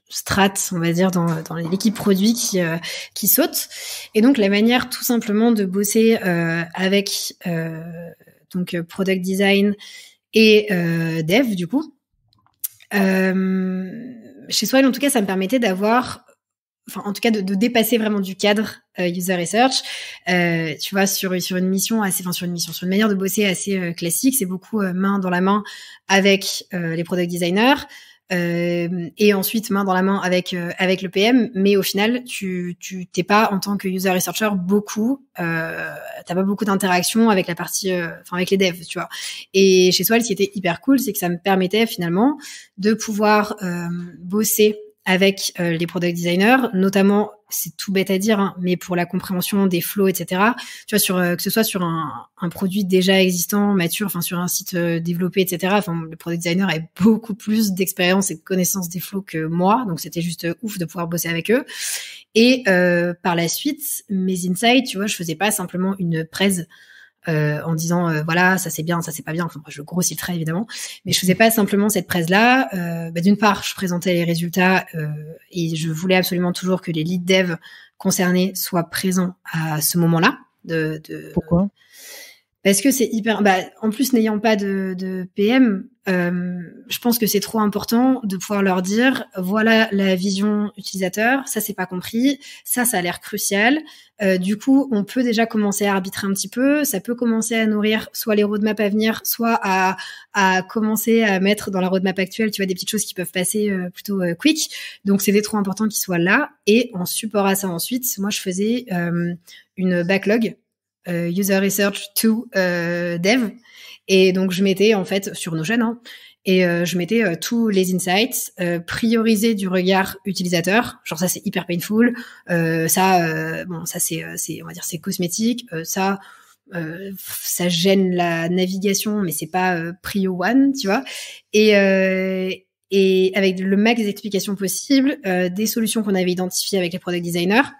strate, on va dire, dans, dans l'équipe produit qui, euh, qui saute. Et donc, la manière tout simplement de bosser euh, avec donc product design et dev, du coup, chez Swile, en tout cas, ça me permettait d'avoir enfin en tout cas de, dépasser vraiment du cadre user research tu vois sur sur une mission assez enfin sur une mission sur une manière de bosser assez classique c'est beaucoup main dans la main avec les product designers euh, et ensuite main dans la main avec euh, avec le PM. Mais au final, tu tu t'es pas en tant que user researcher beaucoup, euh, t'as pas beaucoup d'interactions avec la partie, euh, enfin avec les devs, tu vois. Et chez toi, ce qui était hyper cool, c'est que ça me permettait finalement de pouvoir bosser avec euh, les product designers, notamment, c'est tout bête à dire, hein, mais pour la compréhension des flots, etc. Tu vois, sur, euh, que ce soit sur un, un produit déjà existant, mature, enfin sur un site euh, développé, etc. Enfin, le product designer a beaucoup plus d'expérience et de connaissance des flots que moi, donc c'était juste ouf de pouvoir bosser avec eux. Et par la suite, mes insights, tu vois, je faisais pas simplement une presse euh, en disant euh, voilà ça c'est bien ça c'est pas bien enfin je grossis évidemment mais je faisais pas simplement cette presse là euh, bah, d'une part je présentais les résultats et je voulais absolument toujours que les lead dev concernés soient présents à ce moment là de, de pourquoi est-ce que c'est hyper. Bah, en plus, n'ayant pas de, PM, euh, je pense que c'est trop important de pouvoir leur dire voilà la vision utilisateur, ça c'est pas compris, ça ça a l'air crucial. Euh, du coup, on peut déjà commencer à arbitrer un petit peu. Ça peut commencer à nourrir soit les roadmaps à venir, soit à, commencer à mettre dans la roadmap actuelle, tu vois, des petites choses qui peuvent passer euh, plutôt quick. Donc, c'était trop important qu'ils soient là. Et en support à ça ensuite, moi, je faisais une backlog euh, user Research to euh, Dev. Et donc je mettais en fait sur nos chaînes, hein, et euh, je mettais tous les insights euh, priorisés du regard utilisateur genre ça c'est hyper painful ça bon ça c'est c'est on va dire c'est cosmétique ça ça gêne la navigation mais c'est pas prio one tu vois et et avec le max d'explications possibles des solutions qu'on avait identifiées avec les product designers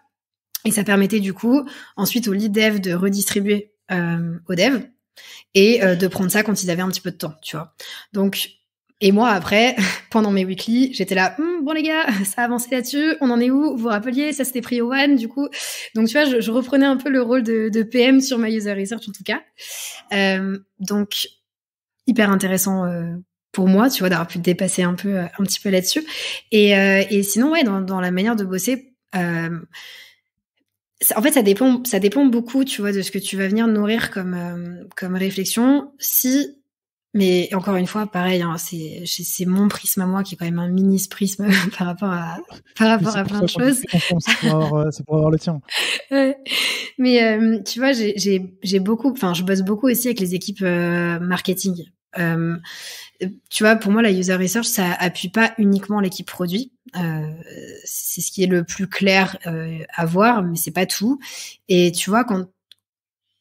et ça permettait du coup ensuite au lead dev de redistribuer euh, aux devs et euh, de prendre ça quand ils avaient un petit peu de temps, tu vois. Donc et moi après, (laughs) pendant mes weekly, j'étais là, hum, bon les gars, (laughs) ça a avancé là-dessus, on en est où Vous vous rappeliez, ça c'était pris au one du coup. Donc tu vois, je, reprenais un peu le rôle de, de, PM sur ma user research en tout cas. Euh, donc hyper intéressant euh, pour moi, tu vois, d'avoir pu dépasser un peu, un petit peu là-dessus. Et, et sinon ouais, dans, la manière de bosser. Euh, en fait, ça dépend, ça dépend beaucoup, tu vois, de ce que tu vas venir nourrir comme, euh, comme réflexion. Si, mais encore une fois, pareil, hein, c'est, c'est mon prisme à moi qui est quand même un mini prisme (laughs) par rapport à, par rapport à plein de choses. Euh, c'est pour, avoir le tien. (laughs) Mais euh, tu vois, j'ai beaucoup, enfin, je bosse beaucoup aussi avec les équipes marketing tu vois, pour moi, la user research, ça appuie pas uniquement l'équipe produit. Euh, c'est ce qui est le plus clair euh, à voir, mais c'est pas tout. Et tu vois, quand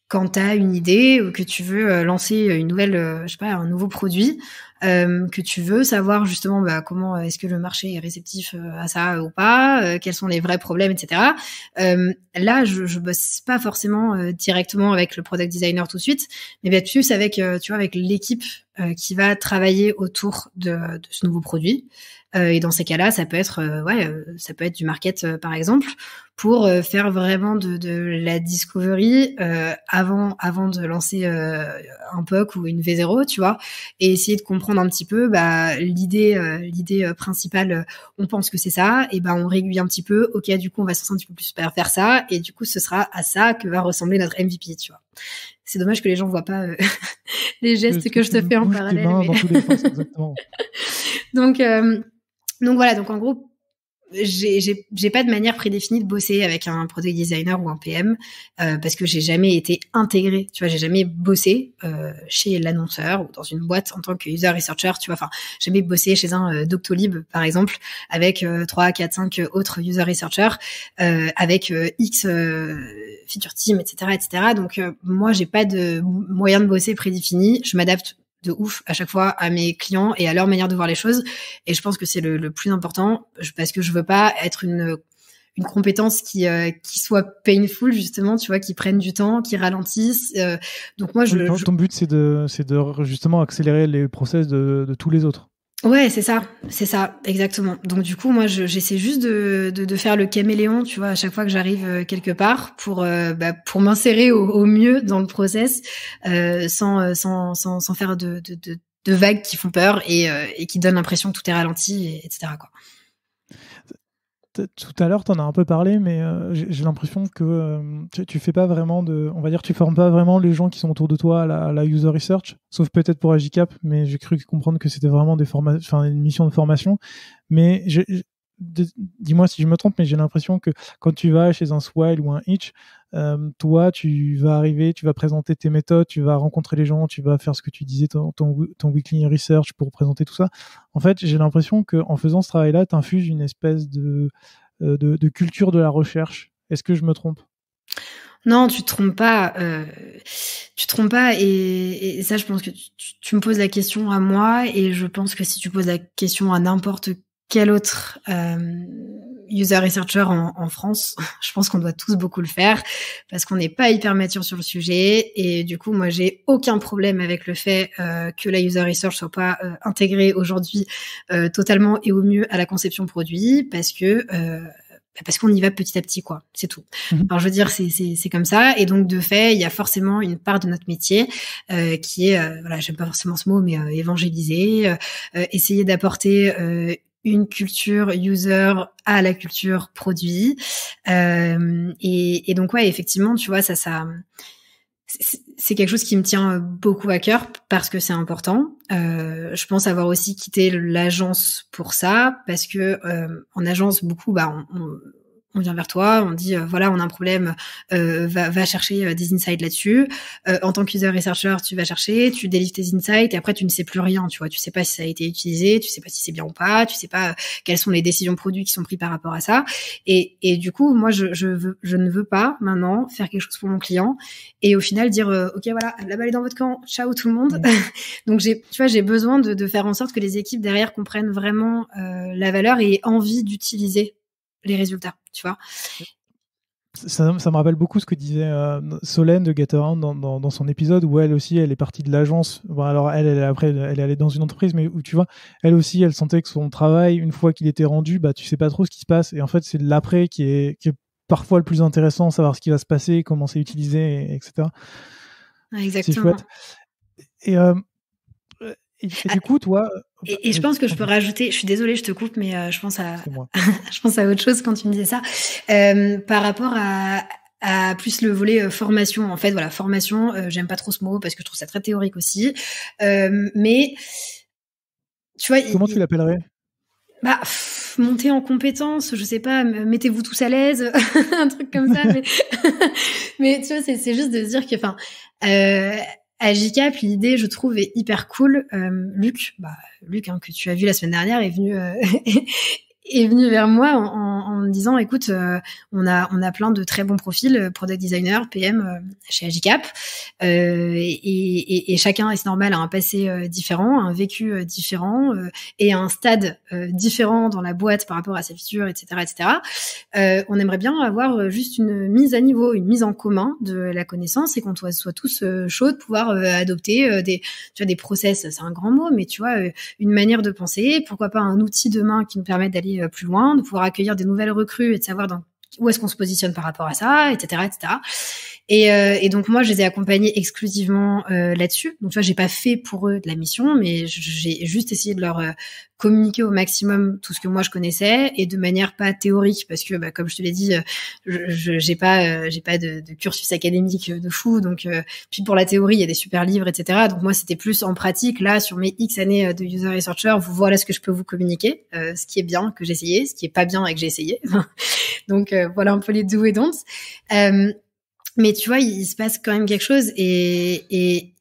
quand tu as une idée ou que tu veux euh, lancer une nouvelle, je sais pas, un nouveau produit, euh, que tu veux savoir justement bah, comment euh, est-ce que le marché est réceptif euh, à ça ou pas, quels sont les vrais problèmes, etc. Euh, là, je, je bosse pas forcément directement avec le product designer tout de suite, mais bien plus avec tu vois avec l'équipe qui va travailler autour de, de ce nouveau produit. Euh, et dans ces cas-là, ça peut être euh, ouais, euh, ça peut être du market par exemple pour faire vraiment de, de la discovery avant avant de lancer un POC ou une V0, tu vois, et essayer de comprendre un petit peu bah, l'idée l'idée principale. On pense que c'est ça, et ben on régule un petit peu. Ok, du coup on va se un petit peu plus faire ça, et du coup ce sera à ça que va ressembler notre MVP, tu vois. C'est dommage que les gens voient pas (laughs) les gestes que je te fais en parallèle. (laughs) Donc euh, donc voilà, donc en gros, j'ai pas de manière prédéfinie de bosser avec un product designer ou un PM euh, parce que j'ai jamais été intégré, Tu vois, j'ai jamais bossé euh, chez l'annonceur ou dans une boîte en tant que user researcher. Tu vois, enfin, jamais bossé chez un euh, Doctolib par exemple avec trois, quatre, cinq autres user researchers avec X feature team, etc., etc. Donc moi, j'ai pas de moyen de bosser prédéfini. Je m'adapte de ouf à chaque fois à mes clients et à leur manière de voir les choses. Et je pense que c'est le, plus important parce que je veux pas être une une compétence qui euh, qui soit painful justement tu vois qui prenne du temps qui ralentisse. Euh. donc moi je, ton, ton but c'est de c'est de justement accélérer les process de tous les autres Ouais, c'est ça, c'est ça, exactement. Donc du coup, moi, j'essaie juste de, de, faire le caméléon, tu vois, à chaque fois que j'arrive euh, quelque part, pour euh, bah, pour m'insérer au, mieux dans le process, euh, sans, sans, sans, faire de, de, de, vagues qui font peur et, qui donnent l'impression que tout est ralenti, etc. Quoi tout à l'heure, tu en as un peu parlé, mais euh, j'ai l'impression que euh, tu, fais pas vraiment de. On va dire, tu formes pas vraiment les gens qui sont autour de toi à la, user research, sauf peut-être pour Agicap, mais j'ai cru comprendre que c'était vraiment des formations, enfin, une mission de formation. Mais je, dis-moi si je me trompe, mais j'ai l'impression que quand tu vas chez un Swile ou un Itch euh, toi, tu vas arriver, tu vas présenter tes méthodes, tu vas rencontrer les gens, tu vas faire ce que tu disais, ton, ton, weekly research pour présenter tout ça. En fait, j'ai l'impression qu'en faisant ce travail-là, tu infuses une espèce euh, de, de, culture de la recherche. Est-ce que je me trompe non, tu te trompes pas. Euh, tu te trompes pas. Et, ça, je pense que tu, me poses la question à moi, et je pense que si tu poses la question à n'importe quel autre euh, user researcher en, en France Je pense qu'on doit tous beaucoup le faire parce qu'on n'est pas hyper mature sur le sujet et du coup, moi, j'ai aucun problème avec le fait euh, que la user research soit pas euh, intégrée aujourd'hui totalement et au mieux à la conception produit parce que bah, parce qu'on y va petit à petit, quoi. C'est tout. Mhm. Alors, je veux dire, c'est comme ça. Et donc, de fait, il y a forcément une part de notre métier qui est, euh, voilà, j'aime pas forcément ce mot, mais évangéliser, essayer d'apporter une culture user à la culture produit. Euh, et, donc ouais, effectivement, tu vois, ça, ça, c'est quelque chose qui me tient beaucoup à cœur parce que c'est important. Euh, je pense avoir aussi quitté l'agence pour ça parce que euh, en agence beaucoup, bah, on on vient vers toi, on dit euh, voilà, on a un problème, euh, va, chercher euh, des insights là-dessus. en tant qu'user researcher, tu vas chercher, tu délivres tes insights et après tu ne sais plus rien, tu vois, tu sais pas si ça a été utilisé, tu sais pas si c'est bien ou pas, tu sais pas quelles sont les décisions produits qui sont prises par rapport à ça. Et, du coup, moi, je, veux, je ne veux pas maintenant faire quelque chose pour mon client et au final dire ok voilà, la balle est dans votre camp, ciao tout le monde. (laughs) Donc j'ai, tu vois, j'ai besoin de, de, faire en sorte que les équipes derrière comprennent vraiment la valeur et envie d'utiliser les résultats, tu vois. Ça, me rappelle beaucoup ce que disait euh, Solène de Gatorand dans, dans, son épisode où elle aussi, elle est partie de l'agence. Bon, alors elle, elle, après, elle est allée dans une entreprise, mais où tu vois, elle aussi, elle sentait que son travail, une fois qu'il était rendu, bah, tu sais pas trop ce qui se passe. Et en fait, c'est l'après qui est, parfois le plus intéressant, savoir ce qui va se passer, comment c'est utilisé, etc. Exactement. Et, et euh, du ah. coup, toi, et, je pense que je peux rajouter, je suis désolée, je te coupe, mais euh, je pense à, (laughs) je pense à autre chose quand tu me disais ça, euh, par rapport à, plus le volet euh, formation. En fait, voilà, formation, j'aime pas trop ce mot parce que je trouve ça très théorique aussi, mais tu vois. Comment tu l'appellerais bah, monter en compétence, je sais pas, mettez-vous tous à l'aise, (laughs) un truc comme ça. mais, (laughs) mais tu vois, c'est juste de se dire que, enfin, à JCAP, l'idée, je trouve, est hyper cool. Euh, Luc, bah, Luc hein, que tu as vu la semaine dernière, est venu euh, (laughs) est venu vers moi en, en, me disant écoute euh, on a on a plein de très bons profils euh, product designer PM euh, chez Agicap euh, et, et, et, chacun et c'est normal a un passé différent un vécu différent et un stade différent dans la boîte par rapport à sa future etc etc on aimerait bien avoir juste une mise à niveau une mise en commun de la connaissance et qu'on soit, soit tous chauds de pouvoir adopter des tu vois des process c'est un grand mot mais tu vois une manière de penser pourquoi pas un outil demain qui nous permette d'aller euh, plus loin, de pouvoir accueillir des nouvelles recrues et de savoir où est-ce qu'on se positionne par rapport à ça, etc., etc. Euh, et, donc moi, je les ai accompagnés exclusivement euh, là-dessus. Donc tu vois, j'ai pas fait pour eux de la mission, mais j'ai juste essayé de leur communiquer au maximum tout ce que moi je connaissais et de manière pas théorique parce que bah, comme je te l'ai dit je j'ai pas euh, j'ai pas de, cursus académique de fou donc euh, puis pour la théorie il y a des super livres etc donc moi c'était plus en pratique là sur mes X années euh, de user researcher vous voilà ce que je peux vous communiquer ce qui est bien que j'ai essayé ce qui est pas bien et que j'ai essayé (laughs) donc voilà un peu les do et don'ts mais tu vois il, se passe quand même quelque chose et et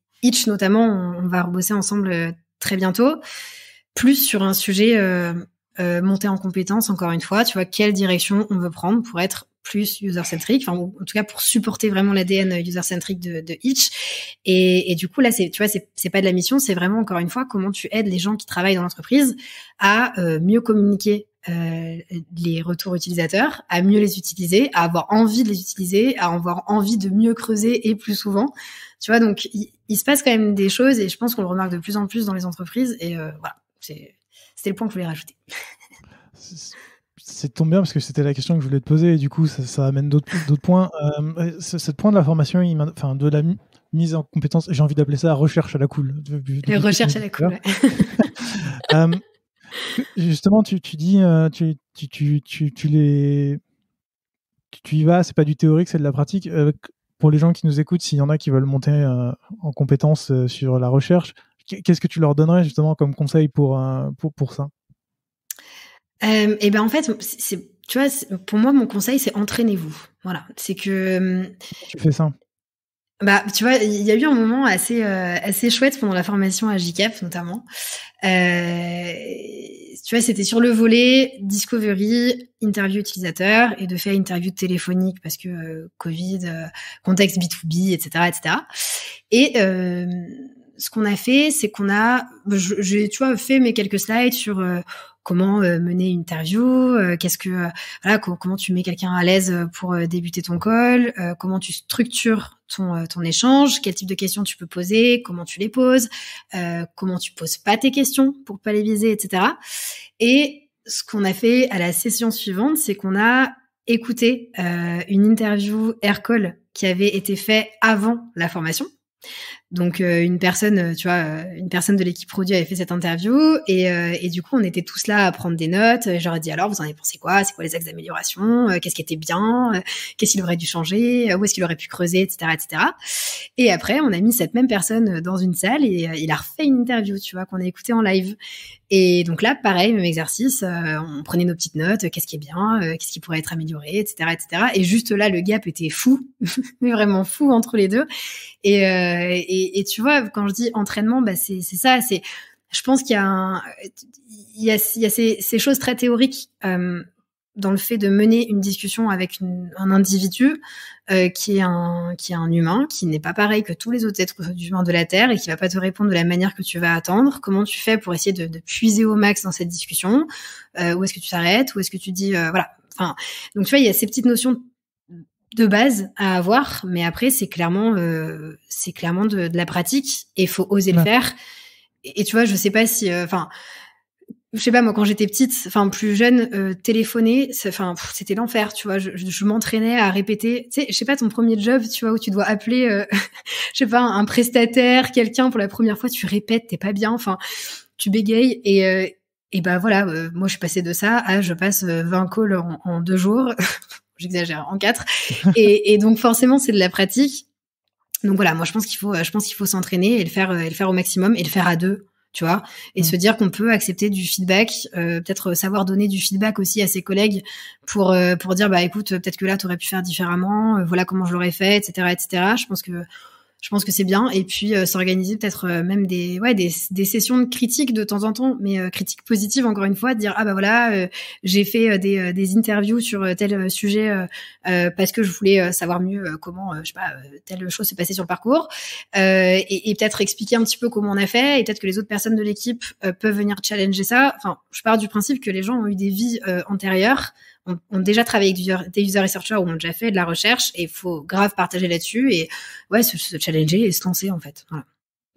notamment on, va rebosser ensemble très bientôt plus sur un sujet euh, euh, monté en compétence, encore une fois, tu vois, quelle direction on veut prendre pour être plus user-centric, enfin, en tout cas pour supporter vraiment l'ADN euh, user-centric de, de Et, et, du coup, là, c'est, tu vois, c'est pas de la mission, c'est vraiment, encore une fois, comment tu aides les gens qui travaillent dans l'entreprise à euh, mieux communiquer euh, les retours utilisateurs, à mieux les utiliser, à avoir envie de les utiliser, à avoir envie de mieux creuser et plus souvent. Tu vois, donc, il, se passe quand même des choses et je pense qu'on le remarque de plus en plus dans les entreprises et voilà. C'était le point que je voulais rajouter. C'est tombé bien parce que c'était la question que je voulais te poser et du coup ça, amène d'autres points. Euh, point de la formation, enfin de la mise en compétence, j'ai envie d'appeler ça recherche à la cool. La recherche à la cool. (laughs) Euh, justement, tu, dis, euh, tu, les, tu, y vas, c'est pas du théorique, c'est de la pratique. Euh, pour les gens qui nous écoutent, s'il y en a qui veulent monter en compétence sur la recherche, Qu'est-ce que tu leur donnerais justement comme conseil pour, euh, pour, pour ça euh, et eh ben en fait, c'est tu vois, pour moi mon conseil c'est entraînez-vous. Voilà, c'est que tu fais ça. Bah, tu vois, il y a eu un moment assez euh, assez chouette pendant la formation à JCAP notamment. Euh, tu vois, c'était sur le volet discovery, interview utilisateur et de faire interview téléphonique parce que Covid, contexte B2B, etc., etc. Et ce qu'on a fait, c'est qu'on a, j'ai tu vois fait mes quelques slides sur euh, comment euh, mener une interview, euh, qu'est-ce que voilà, comment tu mets quelqu'un à l'aise pour débuter ton call, comment tu structures ton ton échange, quel type de questions tu peux poser, comment tu les poses, comment tu poses pas tes questions pour pas les viser, etc. Et ce qu'on a fait à la session suivante, c'est qu'on a écouté une interview air call qui avait été fait avant la formation donc euh, une personne, euh, tu vois, euh, une personne de l'équipe produit avait fait cette interview et, du coup on était tous là à prendre des notes. J'aurais dit alors vous en avez pensé quoi C'est quoi les axes d'amélioration Qu'est-ce qui était bien Qu'est-ce qu'il aurait dû changer Où est-ce qu'il aurait pu creuser, etc., etc. Et après on a mis cette même personne dans une salle et il a refait une interview, tu vois, qu'on a écouté en live. Et donc là pareil même exercice, on prenait nos petites notes, qu'est-ce qui est bien, qu'est-ce qui pourrait être amélioré, etc., etc. Et juste là le gap était fou, (laughs) mais vraiment fou entre les deux. et et, tu vois, quand je dis entraînement, bah c'est ça. C'est, je pense qu'il y a, il y a, ces, choses très théoriques euh, dans le fait de mener une discussion avec un individu euh, qui est un qui est un humain, qui n'est pas pareil que tous les autres êtres humains de la Terre et qui va pas te répondre de la manière que tu vas attendre. Comment tu fais pour essayer de, puiser au max dans cette discussion euh, Où est-ce que tu t'arrêtes Où est-ce que tu dis voilà Enfin, donc tu vois, il y a ces petites notions de base à avoir, mais après c'est clairement euh, c'est clairement de, la pratique et faut oser le faire. Et, tu vois, je sais pas si euh, enfin je sais pas moi quand j'étais petite, enfin plus jeune, euh, téléphoner, enfin c'était l'enfer, tu vois. Je, m'entraînais à répéter, tu sais, je sais pas ton premier job, tu vois où tu dois appeler, euh, (laughs) je sais pas un, prestataire, quelqu'un pour la première fois, tu répètes, t'es pas bien, enfin tu bégayes et et ben voilà, moi je suis passée de ça à je passe 20 calls en, en deux jours. (laughs) j'exagère, en quatre. (laughs) et, donc forcément, c'est de la pratique. Donc voilà, moi je pense qu'il faut, je pense qu'il faut s'entraîner et le faire, le faire au maximum et le faire à deux tu vois, et mm. se dire qu'on peut accepter du feedback, euh, peut-être savoir donner du feedback aussi à ses collègues pour euh, pour dire bah écoute peut-être que là tu aurais pu faire différemment, euh, voilà comment je l'aurais fait, etc., etc. Je pense que je pense que c'est bien. Et puis euh, s'organiser peut-être euh, même des, ouais, des, sessions de critique de temps en temps, mais euh, critique positive encore une fois, de dire ah bah voilà, j'ai fait des, interviews sur tel sujet parce que je voulais savoir mieux comment, je sais pas, telle chose s'est passée sur le parcours, et, et peut-être expliquer un petit peu comment on a fait, et peut-être que les autres personnes de l'équipe peuvent venir challenger ça. Enfin, je pars du principe que les gens ont eu des vies antérieures on a déjà travaillé avec des user researchers ou ont déjà fait de la recherche et il faut grave partager là-dessus et ouais, se, challenger et se lancer en fait.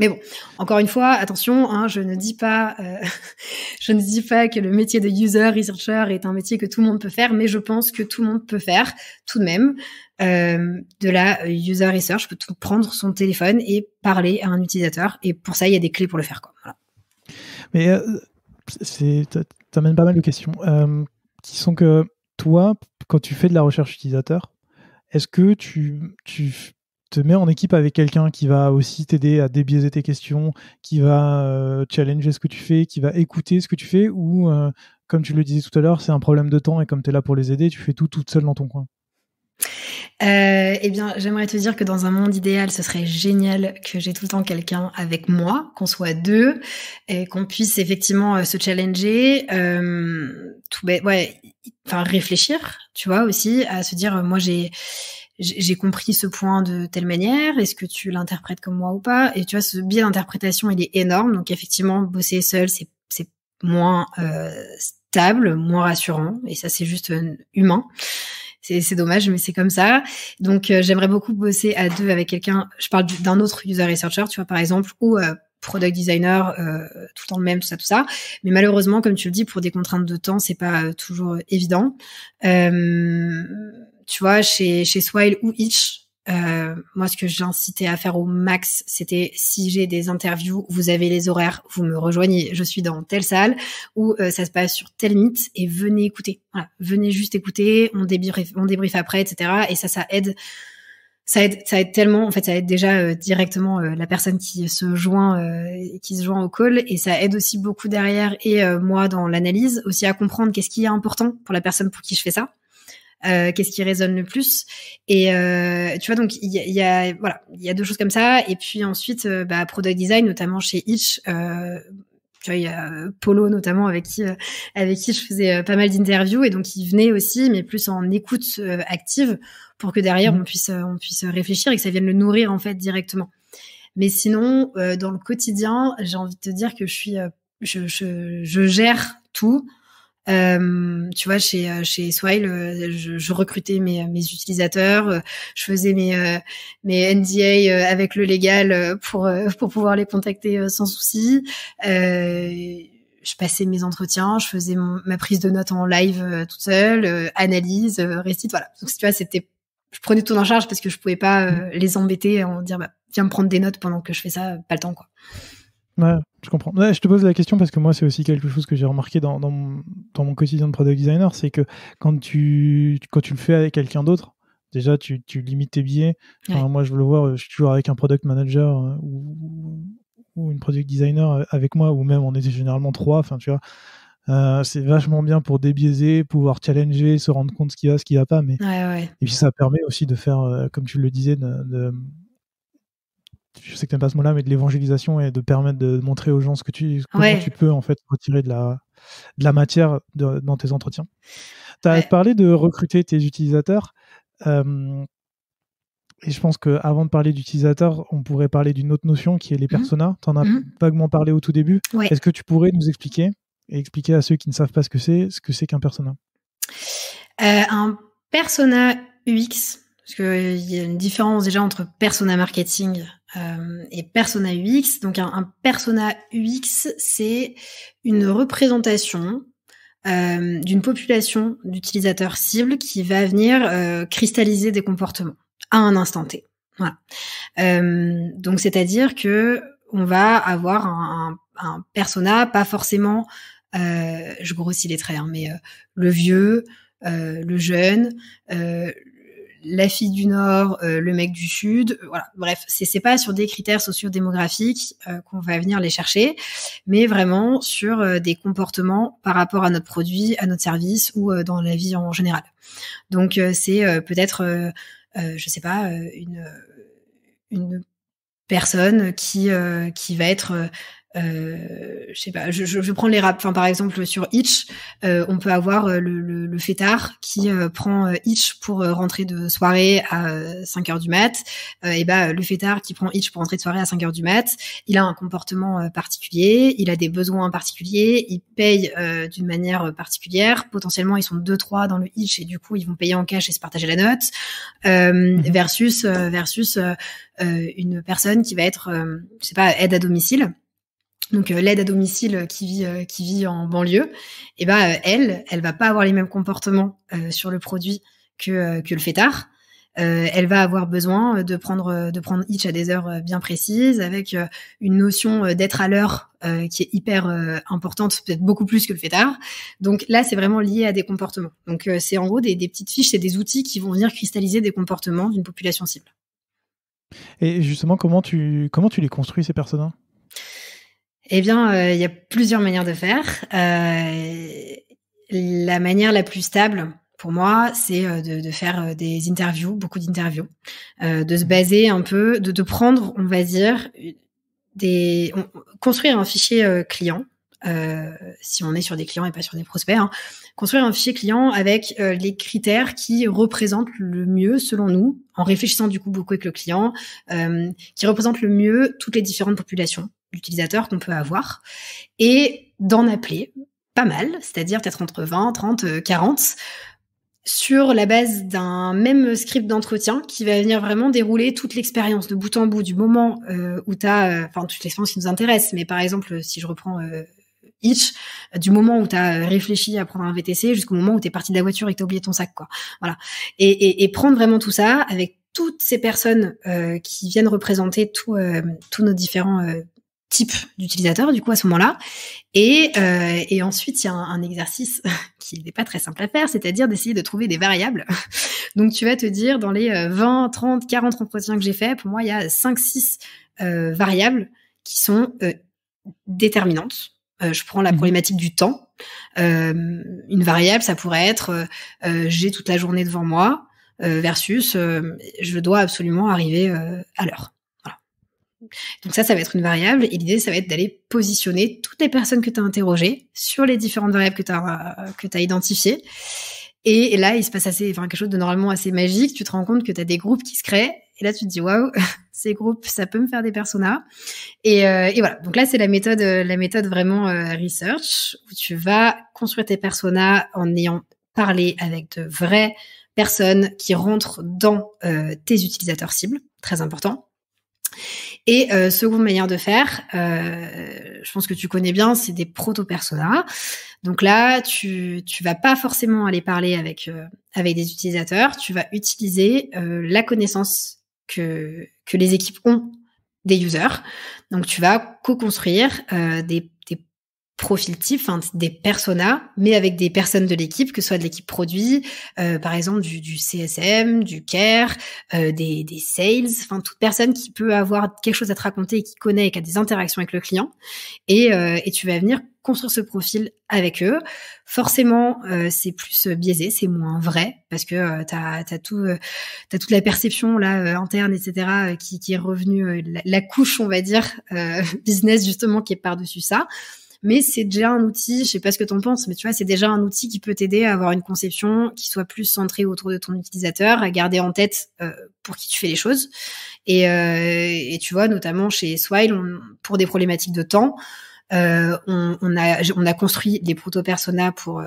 Mais bon, encore une fois, attention, hein, je ne dis pas, euh, (laughs) je ne dis pas que le métier de user researcher est un métier que tout le monde peut faire, mais je pense que tout le monde peut faire tout de même euh, de la euh, user research. Peut prendre son téléphone et parler à un utilisateur, et pour ça, il y a des clés pour le faire. Quoi. Mais tu c'est, t'amènes pas mal de questions qui sont que toi, quand tu fais de la recherche utilisateur, est-ce que tu, te mets en équipe avec quelqu'un qui va aussi t'aider à débiaiser tes questions, qui va euh, challenger ce que tu fais, qui va écouter ce que tu fais, ou euh, comme tu le disais tout à l'heure, c'est un problème de temps et comme tu es là pour les aider, tu fais tout toute seule dans ton coin euh, eh bien, j'aimerais te dire que dans un monde idéal, ce serait génial que j'ai tout le temps quelqu'un avec moi, qu'on soit deux, et qu'on puisse effectivement euh, se challenger, euh, tout, ouais, enfin réfléchir, tu vois aussi, à se dire, euh, moi j'ai j'ai compris ce point de telle manière, est-ce que tu l'interprètes comme moi ou pas Et tu vois, ce biais d'interprétation, il est énorme. Donc effectivement, bosser seul, c'est moins euh, stable, moins rassurant, et ça c'est juste humain c'est dommage, mais c'est comme ça. Donc, euh, j'aimerais beaucoup bosser à deux avec quelqu'un. Je parle d'un autre user researcher, tu vois, par exemple, ou euh, product designer, euh, tout le temps le même, tout ça, tout ça. Mais malheureusement, comme tu le dis, pour des contraintes de temps, c'est pas toujours évident. tu vois, chez, chez Swile ou Itch, euh, moi, ce que j'incitais à faire au max, c'était si j'ai des interviews, vous avez les horaires, vous me rejoignez. Je suis dans telle salle ou euh, ça se passe sur tel mythe et venez écouter. venez juste écouter. On débrief, on débrief après, etc. Et ça, ça aide. Ça aide, ça aide tellement, en fait, ça aide déjà euh, directement la personne qui se joint, qui se joint au call, et ça aide aussi beaucoup derrière et moi dans l'analyse, aussi à comprendre qu'est-ce qui est important pour la personne pour qui je fais ça, euh, qu'est-ce qui résonne le plus. Et euh, tu vois, donc il y, y, a voilà, il y a deux choses comme ça. Et puis ensuite, euh, bah, product design, notamment chez Itch. Euh, tu vois, il y a Polo notamment avec qui avec qui je faisais pas mal d'interviews et donc il venait aussi, mais plus en écoute active pour que derrière mmh. on puisse on puisse réfléchir et que ça vienne le nourrir en fait directement. Mais sinon, dans le quotidien, j'ai envie de te dire que je suis je, je, je gère tout. Euh, tu vois, chez euh, chez Swile, euh, je, je, recrutais mes, mes utilisateurs, euh, je faisais mes mes NDA avec le légal pour pour pouvoir les contacter sans souci. Euh, je passais mes entretiens, je faisais ma prise de notes en live toute seule, analyse, récit, voilà. Donc tu vois, c'était, je prenais tout en charge parce que je pouvais pas mmh. les embêter en dire bah, viens me prendre des notes pendant que je fais ça, pas le temps quoi. Ouais, je comprends. je te pose la question parce que moi, c'est aussi quelque chose que j'ai remarqué dans, dans, mon, quotidien de product designer, c'est que quand tu, quand tu le fais avec quelqu'un d'autre, déjà, tu, tu, limites tes billets. Moi, je veux le voir, je suis toujours avec un product manager euh, ou, ou, une product designer euh, avec moi, ou même on était généralement trois, enfin, tu vois. Euh, c'est vachement bien pour débiaiser, pouvoir challenger, se rendre compte ce qui va, ce qui va pas. Mais... Et puis ça permet aussi de faire, comme tu le disais, de je sais que n'aimes pas ce mot-là, mais de l'évangélisation et de permettre de montrer aux gens ce que tu, comment tu peux en fait retirer de la, de la matière dans tes entretiens. Tu as parlé de recruter tes utilisateurs. Euh, et je pense qu'avant de parler d'utilisateurs, on pourrait parler d'une autre notion qui est les mmh. personas. Tu en as mmh. vaguement parlé au tout début. Est-ce que tu pourrais nous expliquer et expliquer à ceux qui ne savent pas ce que c'est, ce que c'est qu'un persona euh, Un persona UX, parce qu'il euh, y a une différence déjà entre persona marketing euh, et persona UX. Donc un, persona UX, c'est une représentation euh, d'une population d'utilisateurs cibles qui va venir euh, cristalliser des comportements à un instant T. Voilà. donc c'est-à-dire que on va avoir un, persona, pas forcément, je grossis les traits, hein, mais le vieux, le jeune, la fille du Nord, euh, le mec du Sud, euh, voilà. Bref, c'est pas sur des critères sociodémographiques euh, qu'on va venir les chercher, mais vraiment sur euh, des comportements par rapport à notre produit, à notre service ou dans la vie en général. Donc c'est peut-être, je sais pas, une une personne qui qui va être euh, je sais pas, je, je, prends les rap. Enfin, par exemple, sur Itch, euh, on peut avoir euh, le, le, fêtard qui euh, prend Itch pour rentrer de soirée à 5 heures du mat. et bah, le fêtard qui prend Itch pour rentrer de soirée à 5 heures du mat, il a un comportement particulier, il a des besoins particuliers, il paye d'une manière particulière. Potentiellement, ils sont deux trois dans le Itch et du coup, ils vont payer en cash et se partager la note. Mmh versus versus une personne qui va être, je sais pas, aide à domicile donc euh, l'aide à domicile euh, qui vit euh, qui vit en banlieue, et eh ben elle, elle va pas avoir les mêmes comportements sur le produit que le fêtard. elle va avoir besoin de prendre de prendre each à des heures bien précises, avec une notion d'être à l'heure qui est hyper importante, peut-être beaucoup plus que le fêtard. Donc là, c'est vraiment lié à des comportements. Donc c'est en gros des, des petites fiches, c'est des outils qui vont venir cristalliser des comportements d'une population cible. Et justement, comment tu comment tu les construis ces personnes eh bien, euh, il y a plusieurs manières de faire. Euh, la manière la plus stable, pour moi, c'est euh, de, faire des interviews, beaucoup d'interviews, de se baser un peu, de, prendre, on va dire, des, construire un fichier client. si on est sur des clients et pas sur des prospects, hein. construire un fichier client avec les critères qui représentent le mieux, selon nous, en réfléchissant du coup beaucoup avec le client, qui représentent le mieux toutes les différentes populations d'utilisateurs qu'on peut avoir et d'en appeler pas mal, c'est-à-dire peut-être entre 20, 30, 40 sur la base d'un même script d'entretien qui va venir vraiment dérouler toute l'expérience de bout en bout du moment euh, où tu as, euh, enfin toute l'expérience qui nous intéresse, mais par exemple euh, si je reprends Itch, du moment où tu as réfléchi à prendre un VTC jusqu'au moment où tu es parti de la voiture et que tu oublié ton sac. quoi. Voilà. Et, et, et, prendre vraiment tout ça avec toutes ces personnes qui viennent représenter tous nos différents type d'utilisateur du coup à ce moment-là. Et, euh, et ensuite, il y a un, exercice (laughs) qui n'est pas très simple à faire, c'est-à-dire d'essayer de trouver des variables. (laughs) Donc tu vas te dire, dans les 20, 30, 40 entretiens que j'ai fait pour moi, il y a 5, 6 euh, variables qui sont euh, déterminantes. je prends la mmh problématique du temps. une variable, ça pourrait être j'ai toute la journée devant moi versus je dois absolument arriver à l'heure. Donc ça, ça va être une variable. Et l'idée, ça va être d'aller positionner toutes les personnes que tu as interrogées sur les différentes variables que tu as, euh, identifiées. Et là, il se passe assez, enfin, quelque chose de normalement assez magique. Tu te rends compte que tu as des groupes qui se créent. Et là, tu te dis, waouh, (laughs) ces groupes, ça peut me faire des personas. Et, euh, voilà. Donc là, c'est la méthode, euh, la méthode vraiment research où tu vas construire tes personas en ayant parlé avec de vraies personnes qui rentrent dans tes utilisateurs cibles. Très important. Et euh, seconde manière de faire, euh, je pense que tu connais bien, c'est des proto-personas. Donc là, tu tu vas pas forcément aller parler avec euh, avec des utilisateurs, tu vas utiliser euh, la connaissance que que les équipes ont des users. Donc tu vas co-construire euh, des profil type, des personas, mais avec des personnes de l'équipe, que ce soit de l'équipe produit, euh, par exemple du, CSM, du CARE, euh, des, des, sales, enfin toute personne qui peut avoir quelque chose à te raconter et qui connaît et qui a des interactions avec le client. Et, euh, tu vas venir construire ce profil avec eux. Forcément, c'est plus biaisé, c'est moins vrai parce que t'as tu as, tout, as toute la perception là interne, etc., qui, est revenue, la, couche, on va dire, (laughs) business justement, qui est par-dessus ça mais c'est déjà un outil, je sais pas ce que en penses, mais tu vois, c'est déjà un outil qui peut t'aider à avoir une conception qui soit plus centrée autour de ton utilisateur, à garder en tête euh, pour qui tu fais les choses. Et, euh, et tu vois, notamment chez Swile, pour des problématiques de temps, euh, on, a, on a construit des proto-personas pour euh,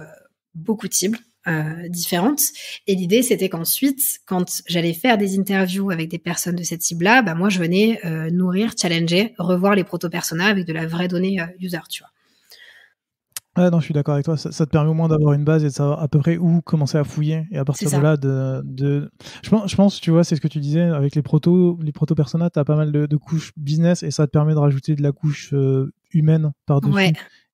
beaucoup de cibles. Euh, différentes. Et l'idée, c'était qu'ensuite, quand j'allais faire des interviews avec des personnes de cette cible-là, bah, moi, je venais euh, nourrir, challenger, revoir les proto-personas avec de la vraie donnée euh, user, tu vois non, je suis d'accord avec toi. Ça, te permet au moins d'avoir une base et de savoir à peu près où commencer à fouiller. Et à partir de là, de, Je, pense, je tu vois, c'est ce que tu disais avec les proto, les proto persona, tu as pas mal de, couches business et ça te permet de rajouter de la couche euh, humaine par-dessus.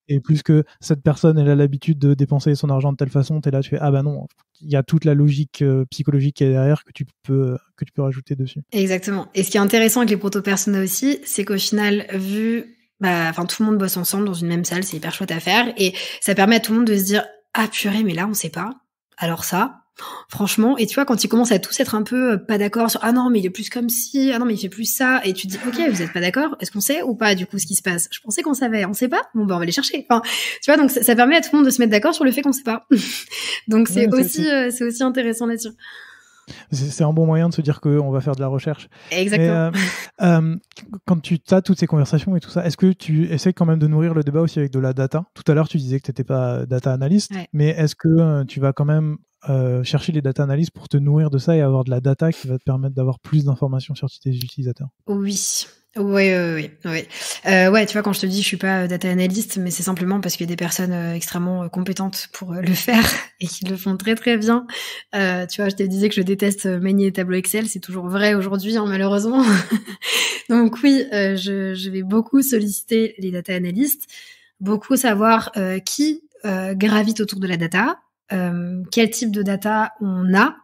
Et plus que cette personne, elle a l'habitude de dépenser son argent de telle façon, tu es là, tu fais Ah bah non, il y a toute la logique euh, psychologique qui est derrière que tu, peux, que tu peux rajouter dessus. Exactement. Et ce qui est intéressant avec les proto-personas aussi, c'est qu'au final, vu bah, enfin, tout le monde bosse ensemble dans une même salle, c'est hyper chouette à faire. Et ça permet à tout le monde de se dire, ah purée, mais là, on sait pas. Alors ça, franchement. Et tu vois, quand ils commencent à tous être un peu euh, pas d'accord sur, ah non, mais il est plus comme si, ah non, mais il fait plus ça. Et tu dis, ok, vous êtes pas d'accord. Est-ce qu'on sait ou pas, du coup, ce qui se passe? Je pensais qu'on savait. On sait pas? Bon, ben, on va les chercher. Enfin, tu vois, donc ça, permet à tout le monde de se mettre d'accord sur le fait qu'on sait pas. (laughs) donc c'est aussi, euh, c'est aussi intéressant là-dessus. C'est un bon moyen de se dire qu'on va faire de la recherche. Exactement. Euh, euh, quand tu as toutes ces conversations et tout ça, est-ce que tu essaies quand même de nourrir le débat aussi avec de la data Tout à l'heure, tu disais que tu n'étais pas data analyste mais est-ce que euh, tu vas quand même euh, chercher les data analysts pour te nourrir de ça et avoir de la data qui va te permettre d'avoir plus d'informations sur tes utilisateurs. Oui. Oui, oui, ouais, euh, ouais, tu vois, quand je te dis je suis pas euh, data analyst, mais c'est simplement parce qu'il y a des personnes extrêmement compétentes pour le (laughs) faire et qui le font très très bien. tu vois, je te disais que je déteste manier les tableaux Excel, c'est toujours vrai aujourd'hui, hein, malheureusement. (laughs) Donc oui, je, je, vais beaucoup solliciter les data analystes, beaucoup savoir qui gravite autour de la data, euh, quel type de data on a,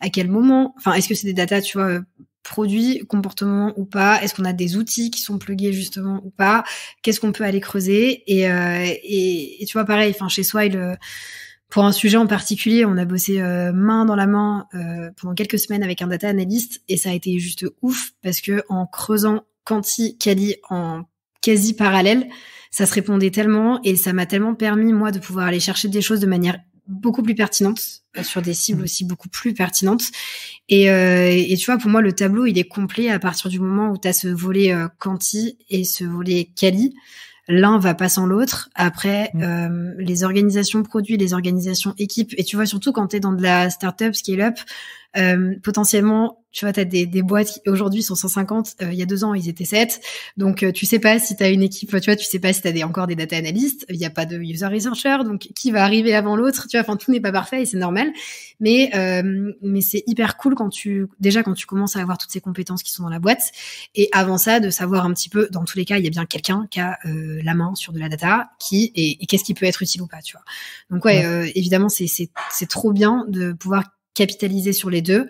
à quel moment, enfin est-ce que c'est des data, tu vois, produits, comportement ou pas, est-ce qu'on a des outils qui sont plugués justement ou pas, qu'est-ce qu'on peut aller creuser et, euh, et, tu vois pareil, enfin chez Swile euh, pour un sujet en particulier, on a bossé main dans la main pendant quelques semaines avec un data analyst et ça a été juste ouf parce que en creusant quanti quali en quasi parallèle, ça se répondait tellement et ça m'a tellement permis moi de pouvoir aller chercher des choses de manière beaucoup plus pertinentes, euh, sur des cibles mm. aussi beaucoup plus pertinentes. Et, euh, et, tu vois, pour moi, le tableau, il est complet à partir du moment où tu as ce volet euh, quanti et ce volet quali. L'un va pas sans l'autre. Après, mm. les organisations produits, les organisations équipes, et tu vois, surtout quand tu es dans de la startup, scale-up, euh, potentiellement, tu vois, tu as des, des boîtes aujourd'hui sont 150, euh, il y a deux ans, ils étaient 7. Donc, euh, tu sais pas si tu as une équipe, tu vois, tu sais pas si tu as encore des data analysts, il n'y a pas de user researcher, donc qui va arriver avant l'autre, tu vois, enfin, tout n'est pas parfait et c'est normal. Mais, euh, mais c'est hyper cool quand tu, déjà, quand tu commences à avoir toutes ces compétences qui sont dans la boîte. Et avant ça, de savoir un petit peu, dans tous les cas, il y a bien quelqu'un qui a la main sur de la data, qui, et, qu'est-ce qui peut être utile ou pas, tu vois. Donc, ouais, ouais. évidemment, c'est trop bien de pouvoir capitaliser sur les deux.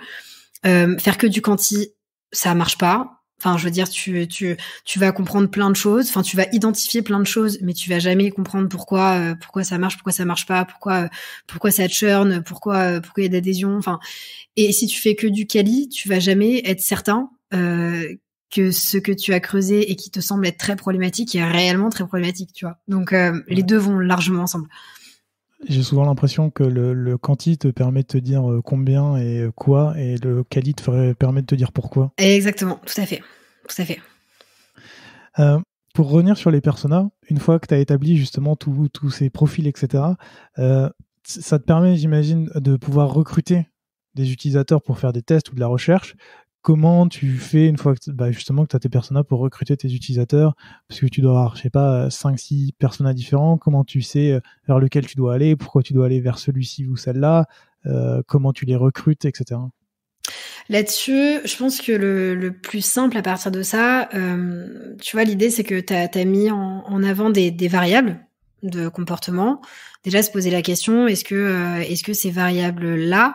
Euh, faire que du quanti, ça marche pas. Enfin, je veux dire, tu, tu, tu vas comprendre plein de choses. Enfin, tu vas identifier plein de choses, mais tu vas jamais comprendre pourquoi, euh, pourquoi ça marche, pourquoi ça marche pas, pourquoi, euh, pourquoi ça churn, pourquoi, pourquoi il y a d'adhésion. Enfin, et si tu fais que du quali, tu vas jamais être certain que ce que tu as creusé et qui te semble être très problématique est réellement très problématique, tu vois. Donc, les deux vont largement ensemble. J'ai souvent l'impression que le, quanti te permet de te dire euh, combien et euh, quoi, et le quali te permet de te dire pourquoi. Exactement, tout à fait. Tout à fait. Euh, pour revenir sur les personas, une fois que tu as établi justement tous ces profils, etc., ça te permet, j'imagine, de pouvoir recruter des utilisateurs pour faire des tests ou de la recherche, comment tu fais une fois que bah, justement que tu as tes personas pour recruter tes utilisateurs parce que tu dois avoir je sais pas 5 6 personas différents comment tu sais euh, vers lequel tu dois aller pourquoi tu dois aller vers celui-ci ou celle-là euh, comment tu les recrutes etc Là-dessus, je pense que le, plus simple à partir de ça, euh, tu vois, l'idée c'est que tu as, mis en, avant des, variables de comportement. Déjà se poser la question, est-ce que, est-ce que ces variables-là,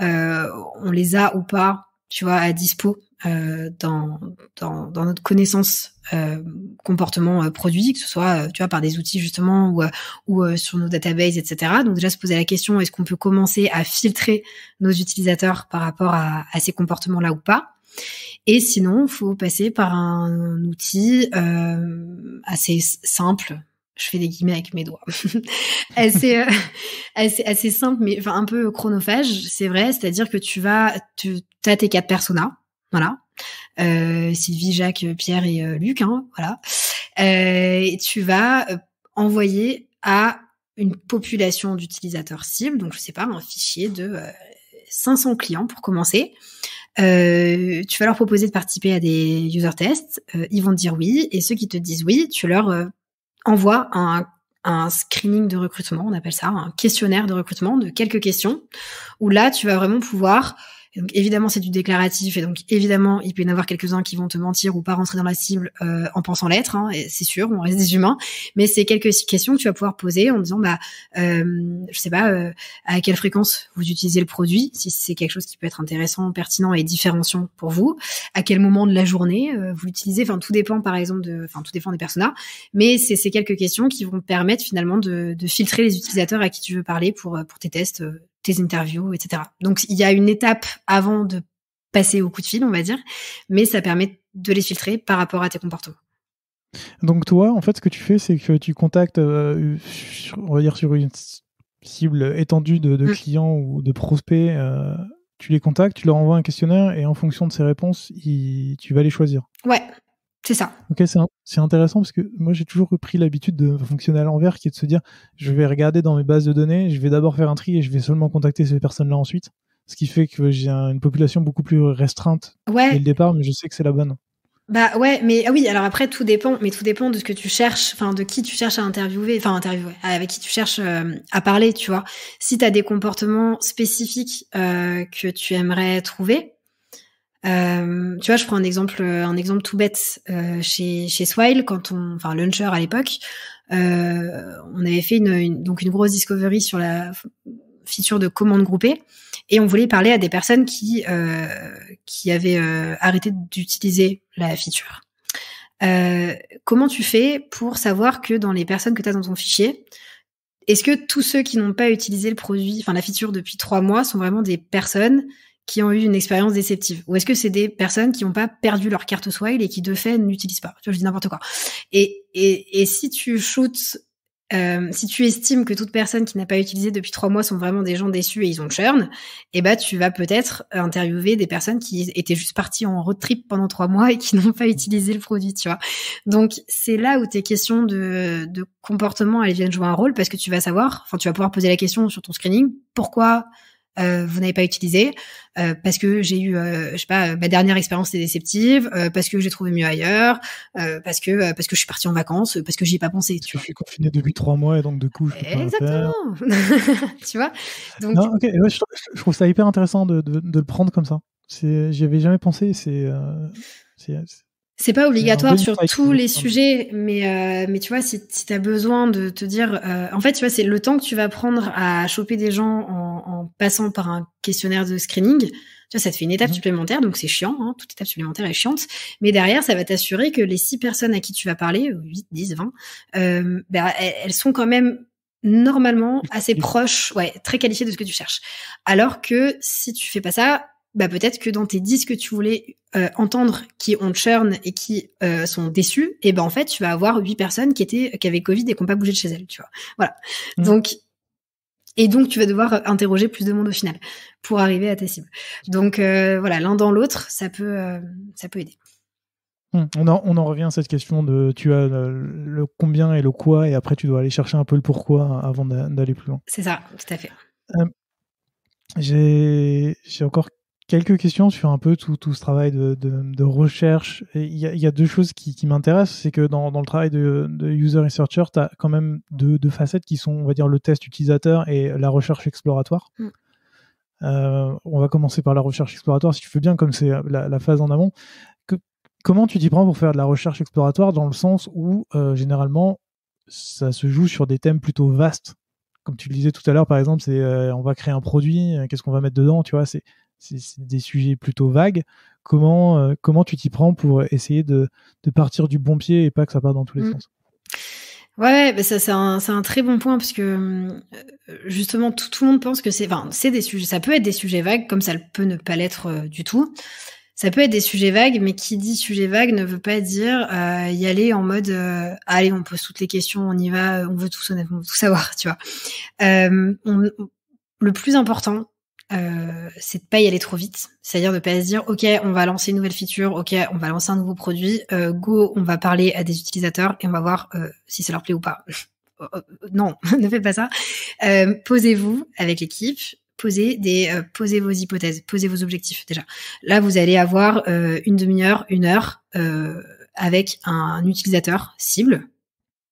on les a ou pas tu vois, à dispo euh, dans, dans, dans, notre connaissance euh, comportement euh, produit, que ce soit, euh, tu vois, par des outils justement ou, euh, ou sur nos databases, etc. Donc déjà se poser la question, est-ce qu'on peut commencer à filtrer nos utilisateurs par rapport à, à ces comportements-là ou pas et sinon, faut passer par un outil assez simple, je fais des guillemets avec mes doigts. (laughs) assez, euh, (laughs) assez, simple, mais enfin un peu chronophage, c'est vrai. C'est-à-dire que tu vas, tu as tes quatre personas, voilà. Euh, Sylvie, Jacques, Pierre et euh, Luc, hein, voilà. Euh, et tu vas euh, envoyer à une population d'utilisateurs cibles, donc je sais pas, un fichier de 500 clients pour commencer. Euh, tu vas leur proposer de participer à des user tests, ils vont te dire oui, et ceux qui te disent oui, tu leur envoie un, un screening de recrutement, on appelle ça un questionnaire de recrutement de quelques questions, où là, tu vas vraiment pouvoir donc évidemment c'est du déclaratif et donc évidemment il peut y en avoir quelques-uns qui vont te mentir ou pas rentrer dans la cible euh, en pensant l'être, hein, c'est sûr, on reste des humains, mais c'est quelques questions que tu vas pouvoir poser en disant bah euh, je sais pas euh, à quelle fréquence vous utilisez le produit, si c'est quelque chose qui peut être intéressant, pertinent et différenciant pour vous, à quel moment de la journée vous l'utilisez, enfin tout dépend par exemple de, enfin tout dépend des personas, mais c'est ces quelques questions qui vont permettre finalement de, de filtrer les utilisateurs à qui tu veux parler pour pour tes tests tes interviews, etc. Donc il y a une étape avant de passer au coup de fil, on va dire, mais ça permet de les filtrer par rapport à tes comportements. Donc toi, en fait, ce que tu fais, c'est que tu contactes, euh, on va dire sur une cible étendue de, mmh. clients ou de prospects, euh, tu les contactes, tu leur envoies un questionnaire et en fonction de ces réponses, tu vas les choisir. Ouais, c'est ça. Ok, c'est intéressant parce que moi j'ai toujours pris l'habitude de fonctionner à l'envers, qui est de se dire je vais regarder dans mes bases de données, je vais d'abord faire un tri et je vais seulement contacter ces personnes-là ensuite. Ce qui fait que j'ai une population beaucoup plus restreinte dès le départ, mais je sais que c'est la bonne. Bah ouais, mais ah oui, alors après tout dépend, mais tout dépend de ce que tu cherches, enfin de qui tu cherches à interviewer, enfin interviewer, avec qui tu cherches euh, à parler, tu vois. Si tu as des comportements spécifiques euh, que tu aimerais trouver, euh, tu vois, je prends un exemple, euh, un exemple tout bête euh, chez Swile quand on, enfin Launcher à l'époque, euh, on avait fait une, donc une grosse discovery sur la feature de commande groupée et on voulait parler à des personnes qui qui avaient arrêté d'utiliser la feature. comment tu fais pour savoir que dans les personnes que tu as dans ton fichier, est-ce que tous ceux qui n'ont pas utilisé le produit, enfin la feature depuis trois mois, sont vraiment des personnes qui ont eu une expérience déceptive Ou est-ce que c'est des personnes qui n'ont pas perdu leur carte Swile et qui de fait n'utilisent pas Tu vois, Je dis n'importe quoi. Et, et, et, si tu shootes, euh, si tu estimes que toute personne qui n'a pas utilisé depuis trois mois sont vraiment des gens déçus et ils ont churn, eh ben tu vas peut-être interviewer des personnes qui étaient juste parties en road trip pendant trois mois et qui n'ont pas utilisé le produit, tu vois. Donc c'est là où tes questions de, de comportement elles viennent jouer un rôle parce que tu vas savoir, enfin tu vas pouvoir poser la question sur ton screening, pourquoi euh, vous n'avez pas utilisé euh, parce que j'ai eu, euh, je sais pas, ma dernière expérience était déceptive, parce que j'ai trouvé mieux ailleurs, parce que parce que je suis partie en vacances, parce que j'y ai pas pensé. Tu je suis confiné depuis trois mois et donc de coup je peux Exactement. (laughs) tu vois. Donc... Non, je, trouve ça hyper intéressant de, de, de le prendre comme ça. J'y avais jamais pensé. C'est c'est pas obligatoire sur tous les sujets, mais, euh, mais tu vois, si, si tu as besoin de te dire. Euh, en fait, tu vois, c'est le temps que tu vas prendre à choper des gens en, passant par un questionnaire de screening. Tu vois, ça te fait une étape mhm. supplémentaire, donc c'est chiant. Hein, toute étape supplémentaire est chiante. Mais derrière, ça va t'assurer que les six personnes à qui tu vas parler, 8, 10, 20, ben, elles sont quand même normalement assez proches, ouais, très qualifiées de ce que tu cherches. Alors que si tu fais pas ça, bah peut-être que dans tes 10 que tu voulais euh, entendre qui ont churn et qui euh, sont déçus, et eh ben en fait, tu vas avoir huit personnes qui étaient qui avaient Covid et qui n'ont pas bougé de chez elles, tu vois. Voilà. Mmh. Donc et donc tu vas devoir euh, interroger plus de monde au final pour arriver à ta cible. Donc voilà, l'un dans l'autre, ça peut ça peut aider. Mmh. On, en, on en, revient à cette question de tu as le, le combien et le quoi, et après tu dois aller chercher un peu le pourquoi avant d'aller plus loin. C'est ça, tout à fait. J'ai encore quelques questions sur un peu tout, tout ce travail de, de, recherche. Il y, a deux choses qui, m'intéressent. C'est que dans, dans, le travail de, user researcher, tu as quand même deux, facettes qui sont, on va dire, le test utilisateur et la recherche exploratoire. Mm. Euh, on va commencer par la recherche exploratoire, si tu fais bien, comme c'est la, phase en amont. comment tu t'y prends pour faire de la recherche exploratoire dans le sens où, euh, généralement, ça se joue sur des thèmes plutôt vastes comme tu le disais tout à l'heure, par exemple, c'est euh, on va créer un produit, qu'est-ce qu'on va mettre dedans, tu vois, c'est c'est des sujets plutôt vagues. Comment, euh, comment tu t'y prends pour essayer de, partir du bon pied et pas que ça parte dans tous les mmh. sens Ouais, bah ça c'est un, très bon point parce que euh, justement tout, le monde pense que c'est, enfin c'est des sujets, ça peut être des sujets vagues comme ça peut ne pas l'être euh, du tout. Ça peut être des sujets vagues, mais qui dit sujet vague ne veut pas dire y aller en mode allez on pose toutes les questions, on y va, on veut tout, tout savoir, tu vois. le plus important euh, c'est de pas y aller trop vite, c'est-à-dire de pas se dire ok on va lancer une nouvelle feature, ok on va lancer un nouveau produit, euh, go on va parler à des utilisateurs et on va voir euh, si ça leur plaît ou pas. (laughs) non, (laughs) ne faites pas ça. posez-vous avec l'équipe, posez des, posez vos hypothèses, posez vos objectifs déjà. Là vous allez avoir une demi-heure, une heure avec un utilisateur cible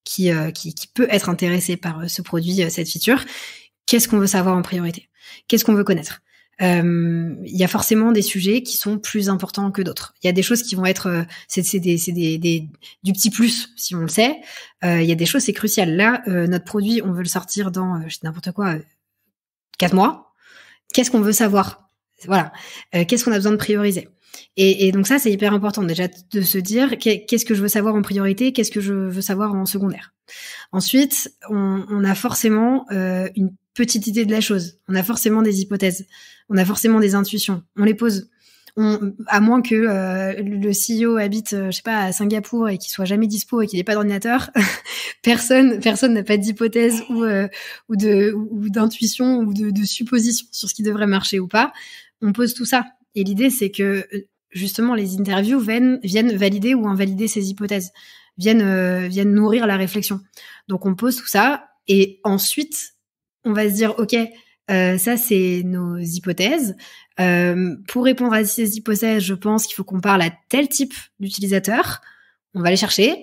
qui, qui, qui peut être intéressé par ce produit, cette feature. Qu'est-ce qu'on veut savoir en priorité Qu'est-ce qu'on veut connaître euh, il y a forcément des sujets qui sont plus importants que d'autres. Il y a des choses qui vont être, euh, c'est des, des, du petit plus si on le sait. Euh, il y a des choses c'est crucial. Là, notre produit, on veut le sortir dans n'importe quoi, quatre mois. Qu'est-ce qu'on veut savoir Voilà. Qu'est-ce qu'on a besoin de prioriser et, donc ça, c'est hyper important déjà de se dire qu'est-ce que je veux savoir en priorité, qu'est-ce que je veux savoir en secondaire. Ensuite, on, on a forcément une petite idée de la chose. On a forcément des hypothèses. On a forcément des intuitions. On les pose. On, à moins que euh, le CEO habite, euh, je sais pas, à Singapour et qu'il soit jamais dispo et qu'il ait pas d'ordinateur, (laughs) personne, personne n'a pas d'hypothèse ou, euh, ou de ou d'intuition ou de, supposition sur ce qui devrait marcher ou pas. On pose tout ça. Et l'idée, c'est que justement, les interviews viennent, viennent valider ou invalider ces hypothèses, viennent viennent nourrir la réflexion. Donc, on pose tout ça et ensuite, on va se dire, OK, euh, ça, c'est nos hypothèses. Euh, pour répondre à ces hypothèses, je pense qu'il faut qu'on parle à tel type d'utilisateur. On va les chercher,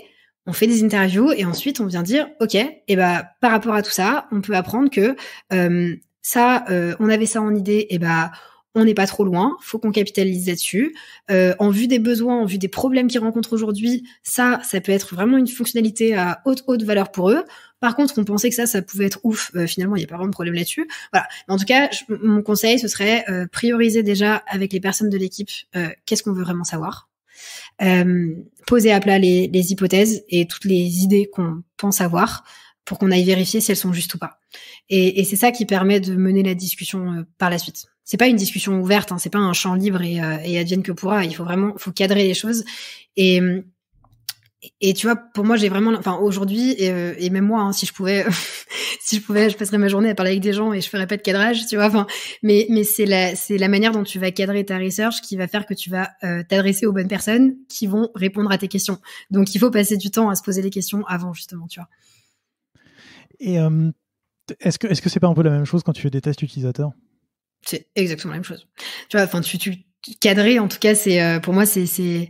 on fait des interviews et ensuite on vient dire, ok, et eh ben par rapport à tout ça, on peut apprendre que euh, ça, on avait ça en idée, et eh ben on n'est pas trop loin, faut qu'on capitalise là-dessus. en vue des besoins, en vue des problèmes qu'ils rencontrent aujourd'hui, ça, ça peut être vraiment une fonctionnalité à haute, haute valeur pour eux. Par contre, on pensait que ça, ça pouvait être ouf. Euh, finalement, il n'y a pas vraiment de problème là-dessus. Voilà. en tout cas, mon conseil, ce serait euh, prioriser déjà avec les personnes de l'équipe euh, qu'est-ce qu'on veut vraiment savoir. Euh, poser à plat les, hypothèses et toutes les idées qu'on pense avoir pour qu'on aille vérifier si elles sont justes ou pas. Et, c'est ça qui permet de mener la discussion par la suite c'est pas une discussion ouverte, hein, c'est pas un champ libre et, euh, advienne que pourra. Il faut vraiment, faut cadrer les choses. Et, et tu vois, pour moi, j'ai vraiment, enfin aujourd'hui et, euh, même moi, hein, si je pouvais, (laughs) si je pouvais, je passerais ma journée à parler avec des gens et je ferais pas de cadrage, tu vois. Enfin, mais mais c'est la c'est la manière dont tu vas cadrer ta research qui va faire que tu vas euh, t'adresser aux bonnes personnes qui vont répondre à tes questions. Donc il faut passer du temps à se poser les questions avant justement, tu vois. Et euh, est-ce que est-ce que c'est pas un peu la même chose quand tu fais des tests utilisateurs C'est exactement la même chose. Tu vois, enfin tu tu cadrer en tout cas, c'est pour moi c'est c'est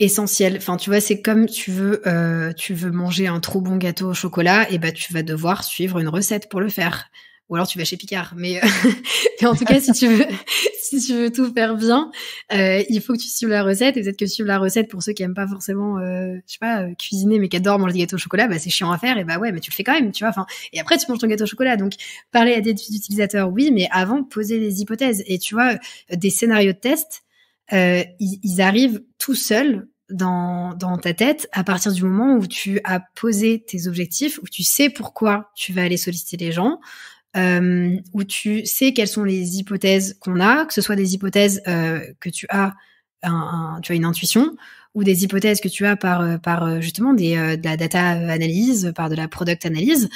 essentiel. Enfin, tu vois, c'est comme tu veux, euh, tu veux manger un trop bon gâteau au chocolat, et eh bah ben, tu vas devoir suivre une recette pour le faire. Ou alors tu vas chez Picard. Mais euh, (laughs) en tout cas, si tu veux, (laughs) si tu veux tout faire bien, euh, il faut que tu suives la recette. Et peut-être que suivre la recette pour ceux qui aiment pas forcément, je sais pas, cuisiner mais qui adorent manger des gâteaux au chocolat, bah c'est chiant à faire. Et bah ouais, mais tu le fais quand même, tu vois. Enfin, et après tu manges ton gâteau au chocolat. Donc parler à des utilisateurs, oui, mais avant poser des hypothèses. Et tu vois, des scénarios de test euh, ils, arrivent tout seuls dans, ta tête à partir du moment où tu as posé tes objectifs, où tu sais pourquoi tu vas aller solliciter les gens, euh, où tu sais quelles sont les hypothèses qu'on a, que ce soit des hypothèses euh, que tu as, tu as une intuition, ou des hypothèses que tu as par, euh, par euh, justement des, euh, de la data analyse, par de la product analyse,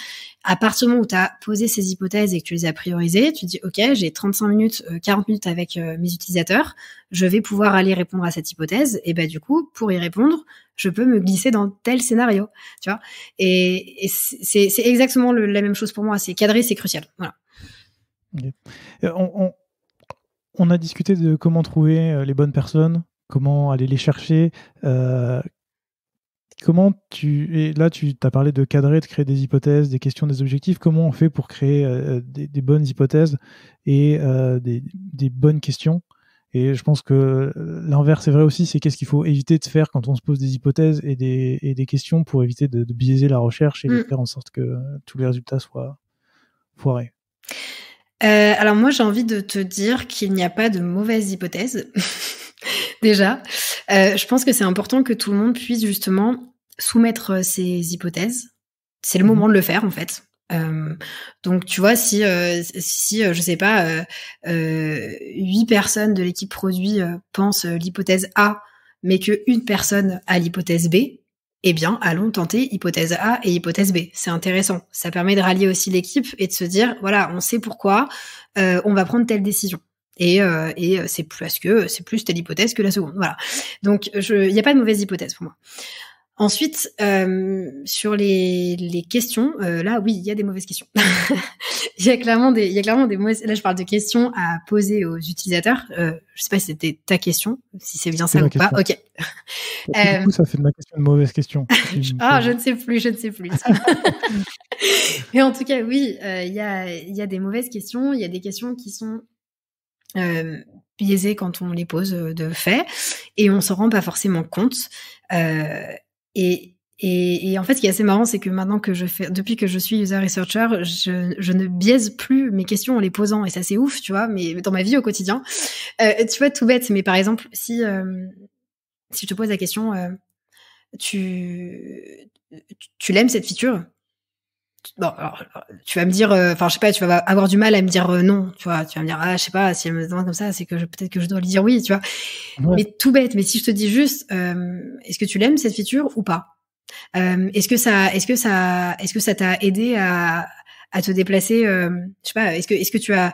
à partir du moment où tu as posé ces hypothèses et que tu les as priorisées, tu dis, OK, j'ai 35 minutes, 40 minutes avec mes utilisateurs, je vais pouvoir aller répondre à cette hypothèse. Et ben du coup, pour y répondre, je peux me glisser dans tel scénario, tu vois. Et, c'est exactement la même chose pour moi. C'est cadré, c'est crucial. Voilà. On, on, on, a discuté de comment trouver les bonnes personnes, comment aller les chercher. Euh, comment tu et là tu as parlé de cadrer, de créer des hypothèses, des questions, des objectifs. Comment on fait pour créer euh, des, bonnes hypothèses et euh, des, bonnes questions Et je pense que l'inverse est vrai aussi. C'est qu'est-ce qu'il faut éviter de faire quand on se pose des hypothèses et des, questions pour éviter de, biaiser la recherche et de mmh. faire en sorte que tous les résultats soient foirés. alors moi j'ai envie de te dire qu'il n'y a pas de mauvaises hypothèses déjà. Euh, je pense que c'est important que tout le monde puisse justement soumettre euh, ses hypothèses. C'est le mmh moment de le faire en fait. Euh, donc tu vois si je si je sais pas huit personnes de l'équipe produit pensent l'hypothèse A mais qu'une personne a l'hypothèse B eh bien allons tenter hypothèse A et hypothèse B c'est intéressant ça permet de rallier aussi l'équipe et de se dire voilà on sait pourquoi on va prendre telle décision et, euh, euh, c'est parce que euh, c'est plus telle hypothèse que la seconde. Voilà. Donc, il n'y a pas de mauvaise hypothèse pour moi. Ensuite, sur les, questions, là, oui, il y a des mauvaises questions. (laughs) il y a clairement des, il y a clairement des mauvaises. Là, je parle de questions à poser aux utilisateurs. je je sais pas si c'était ta question, si c'est bien ça ou pas. Ok. Du coup, ça fait de ma question une mauvaise question. (laughs) ah, je ne sais plus, je ne sais plus. (laughs) Mais en tout cas, oui, il y a, y a des mauvaises questions. Il y a des questions qui sont euh, quand on les pose euh, de fait, et on s'en rend pas forcément compte. Euh, et, et, en fait, ce qui est assez marrant, c'est que maintenant que je fais, depuis que je suis user researcher, je, ne biaise plus mes questions en les posant, et ça c'est ouf, tu vois, mais dans ma vie au quotidien, euh, tu vois, tout bête, mais par exemple, si si je te pose la question, tu tu l'aimes cette feature Bon, alors, tu vas me dire, euh, enfin, je sais pas, tu vas avoir du mal à me dire euh, non, tu vois. Tu vas me dire, ah, je sais pas, si elle me demande comme ça, c'est que peut-être que je dois lui dire oui, tu vois. Mais tout bête. Mais si je te dis juste, euh, est-ce que tu l'aimes cette feature ou pas Est-ce que ça, est-ce que ça, est-ce que ça t'a aidé à, à te déplacer Je sais pas. Est-ce que, est-ce que tu as,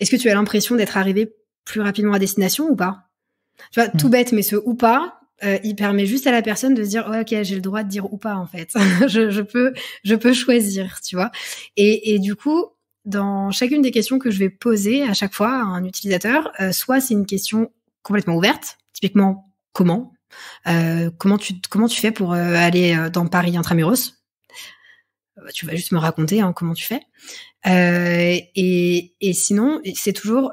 est-ce que tu as l'impression d'être arrivé plus rapidement à destination ou pas Tu vois, tout hmm. bête, mais ce ou pas, euh, il permet juste à la personne de se dire ok j'ai le droit de dire ou pas en fait (laughs) je, peux je peux choisir tu vois et, du coup dans chacune des questions que je vais poser à chaque fois à un utilisateur euh, soit c'est une question complètement ouverte typiquement comment euh, comment tu comment tu fais pour aller dans Paris intramuros bah, tu vas juste me raconter hein, comment tu fais et, et sinon c'est toujours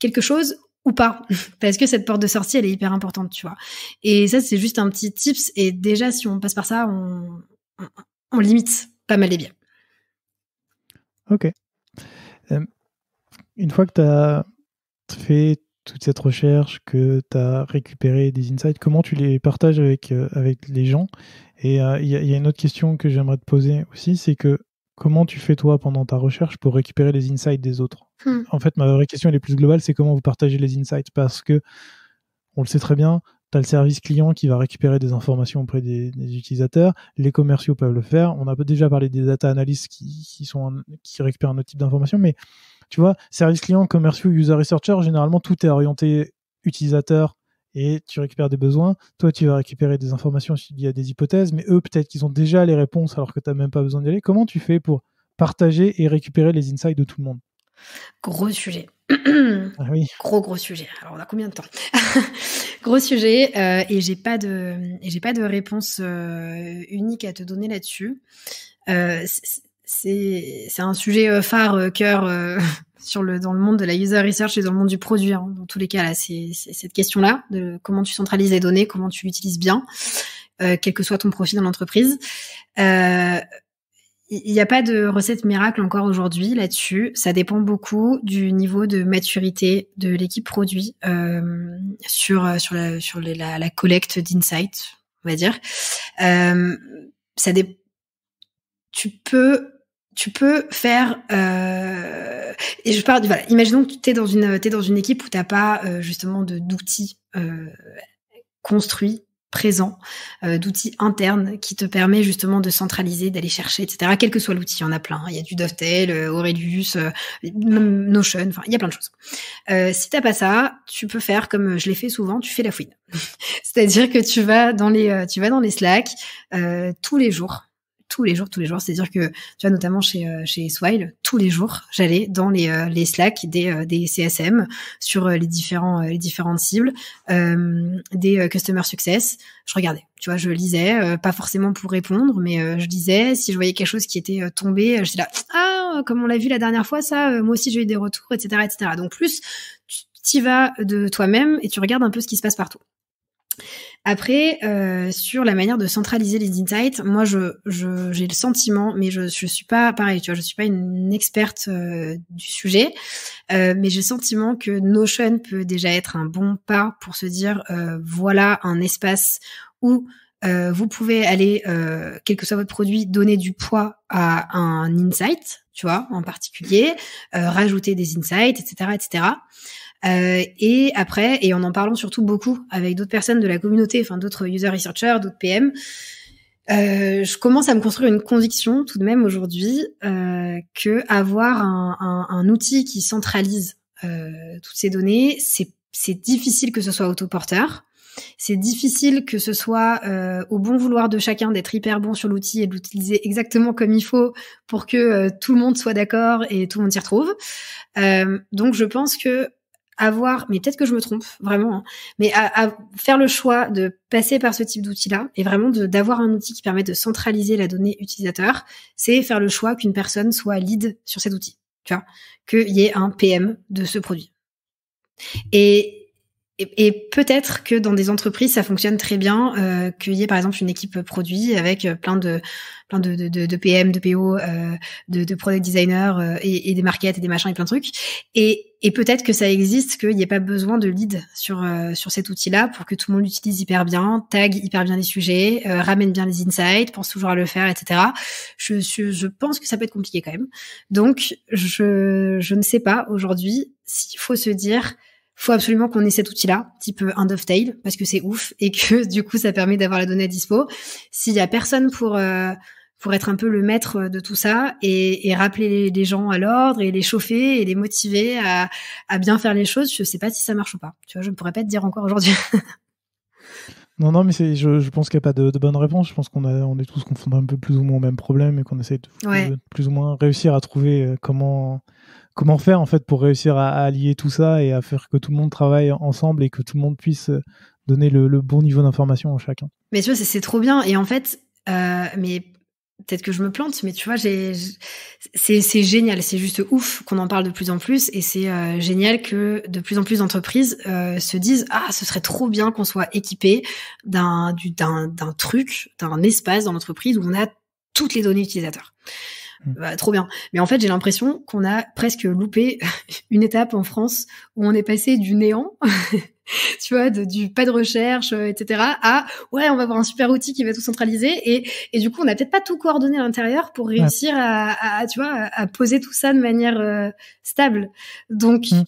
quelque chose ou pas, (laughs) parce que cette porte de sortie, elle est hyper importante, tu vois. Et ça, c'est juste un petit tips. Et déjà, si on passe par ça, on, limite pas mal les biais. Ok. Euh, une fois que tu as fait toute cette recherche, que tu as récupéré des insights, comment tu les partages avec, euh, avec les gens Et euh, il y, a une autre question que j'aimerais te poser aussi, c'est que Comment tu fais toi pendant ta recherche pour récupérer les insights des autres hmm. En fait, ma vraie question est plus globale, c'est comment vous partagez les insights parce que on le sait très bien, tu as le service client qui va récupérer des informations auprès des, utilisateurs, les commerciaux peuvent le faire. On a déjà parlé des data analysts qui, qui récupèrent un autre type d'informations, mais tu vois, service client, commerciaux, user researcher, généralement tout est orienté utilisateur, et tu récupères des besoins. Toi, tu vas récupérer des informations s'il y a des hypothèses, mais eux, peut-être qu'ils ont déjà les réponses alors que tu n'as même pas besoin d'y aller. Comment tu fais pour partager et récupérer les insights de tout le monde Gros sujet. (coughs) Ah gros gros sujet. Alors on a combien de temps (laughs) Gros sujet euh, et j'ai pas de j'ai pas de réponse euh, unique à te donner là-dessus. Euh, c'est un sujet euh, phare, euh, cœur, euh, (laughs) sur le, dans le monde de la user research et dans le monde du produit. Hein. Dans tous les cas, là, c'est cette question-là de comment tu centralises les données, comment tu l'utilises bien, euh, quel que soit ton profil dans l'entreprise. Il n'y a pas de recette miracle encore aujourd'hui là-dessus. Ça dépend beaucoup du niveau de maturité de l'équipe produit euh, sur sur la sur la, collecte d'insights, on va dire. ça dé... Tu peux tu peux faire euh, et je parle voilà imaginons que tu es dans une dans une équipe où t'as pas euh, justement de d'outils euh, construits présents d'outils internes qui te permettent justement de centraliser d'aller chercher etc quel que soit l'outil il y en a plein hein. il y a du Dovetail Aurelius Notion enfin il y a plein de choses si tu t'as pas ça tu peux faire comme je l'ai fait souvent tu fais la fouine (laughs) c'est à dire que tu vas dans les tu vas dans les Slack tous les jours tous les jours, tous les jours. C'est-à-dire que, tu vois, notamment chez, euh, chez Swile, tous les jours, j'allais dans les, euh, les Slack des, euh, CSM sur les, différents, les différentes cibles, des Customer Success. Je regardais, tu vois, je lisais, pas forcément pour répondre, mais je lisais. Si je voyais quelque chose qui était tombé, je là, ah, comme on l'a vu la dernière fois, ça, moi aussi j'ai eu des retours, etc., etc. Donc plus, tu y vas de toi-même et tu regardes un peu ce qui se passe partout. Après, euh, sur la manière de centraliser les insights, moi, je, j'ai le sentiment, mais je, ne suis pas pareil, tu vois, je suis pas une experte euh, du sujet, euh, mais j'ai le sentiment que Notion peut déjà être un bon pas pour se dire, euh, voilà un espace où vous pouvez aller, quel que soit votre produit, donner du poids à un insight, tu vois, en particulier, rajouter des insights, etc., etc. Euh, et après, et en en parlant surtout beaucoup avec d'autres personnes de la communauté, enfin d'autres user researchers, d'autres PM, euh, je commence à me construire une conviction tout de même aujourd'hui euh, que avoir un, outil qui centralise euh, toutes ces données, c'est difficile que ce soit autoporteur. C'est difficile que ce soit au bon vouloir de chacun d'être hyper bon sur l'outil et de l'utiliser exactement comme il faut pour que tout le monde soit d'accord et tout le monde s'y retrouve. donc je pense que avoir, mais peut-être que je me trompe vraiment, hein, mais à, faire le choix de passer par ce type d'outil-là et vraiment d'avoir un outil qui permet de centraliser la donnée utilisateur, c'est faire le choix qu'une personne soit lead sur cet outil, tu vois, qu'il y ait un PM de ce produit. Et et, peut-être que dans des entreprises, ça fonctionne très bien euh, qu'il y ait par exemple une équipe produit avec euh, plein de plein de, de, de, PM, de PO, euh, de, de product designer euh, et, et, des markets et des machins et plein de trucs. Et, et peut-être que ça existe, qu'il n'y ait pas besoin de lead sur euh, sur cet outil-là pour que tout le monde l'utilise hyper bien, tag hyper bien les sujets, ramène bien les insights, pense toujours à le faire, etc. Je, je, je pense que ça peut être compliqué quand même. Donc je, je ne sais pas aujourd'hui s'il faut se dire faut absolument qu'on ait cet outil-là, type un euh, dovetail, parce que c'est ouf et que (laughs) du coup ça permet d'avoir la donnée à dispo. S'il y a personne pour euh, pour être un peu le maître euh, de tout ça et, rappeler les gens à l'ordre et les chauffer et les motiver à, bien faire les choses, je sais pas si ça marche ou pas. Tu vois, je ne pourrais pas te dire encore aujourd'hui. (laughs) Non, non, mais je, je, pense qu'il n'y a pas de, bonne réponse. Je pense qu'on on est tous confrontés un peu plus ou moins au même problème et qu'on essaie de, plus ou moins réussir à trouver comment, comment faire en fait pour réussir à, allier tout ça et à faire que tout le monde travaille ensemble et que tout le monde puisse euh, donner le, bon niveau d'information à chacun. Mais tu vois, c'est trop bien. Et en fait, euh, mais peut-être que je me plante, mais tu vois, c'est génial, c'est juste ouf qu'on en parle de plus en plus, et c'est euh, génial que de plus en plus d'entreprises se disent ah ce serait trop bien qu'on soit équipé d'un d'un truc, d'un espace dans l'entreprise où on a toutes les données utilisateurs. Mm. Bah, trop bien. Mais en fait, j'ai l'impression qu'on a presque loupé (laughs) une étape en France où on est passé du néant, (laughs) tu vois, du pas de recherche, euh, etc., à ouais, on va avoir un super outil qui va tout centraliser. Et, du coup, on n'a peut-être pas tout coordonné à l'intérieur pour réussir à, tu vois, à poser tout ça de manière euh, stable. Donc, mm.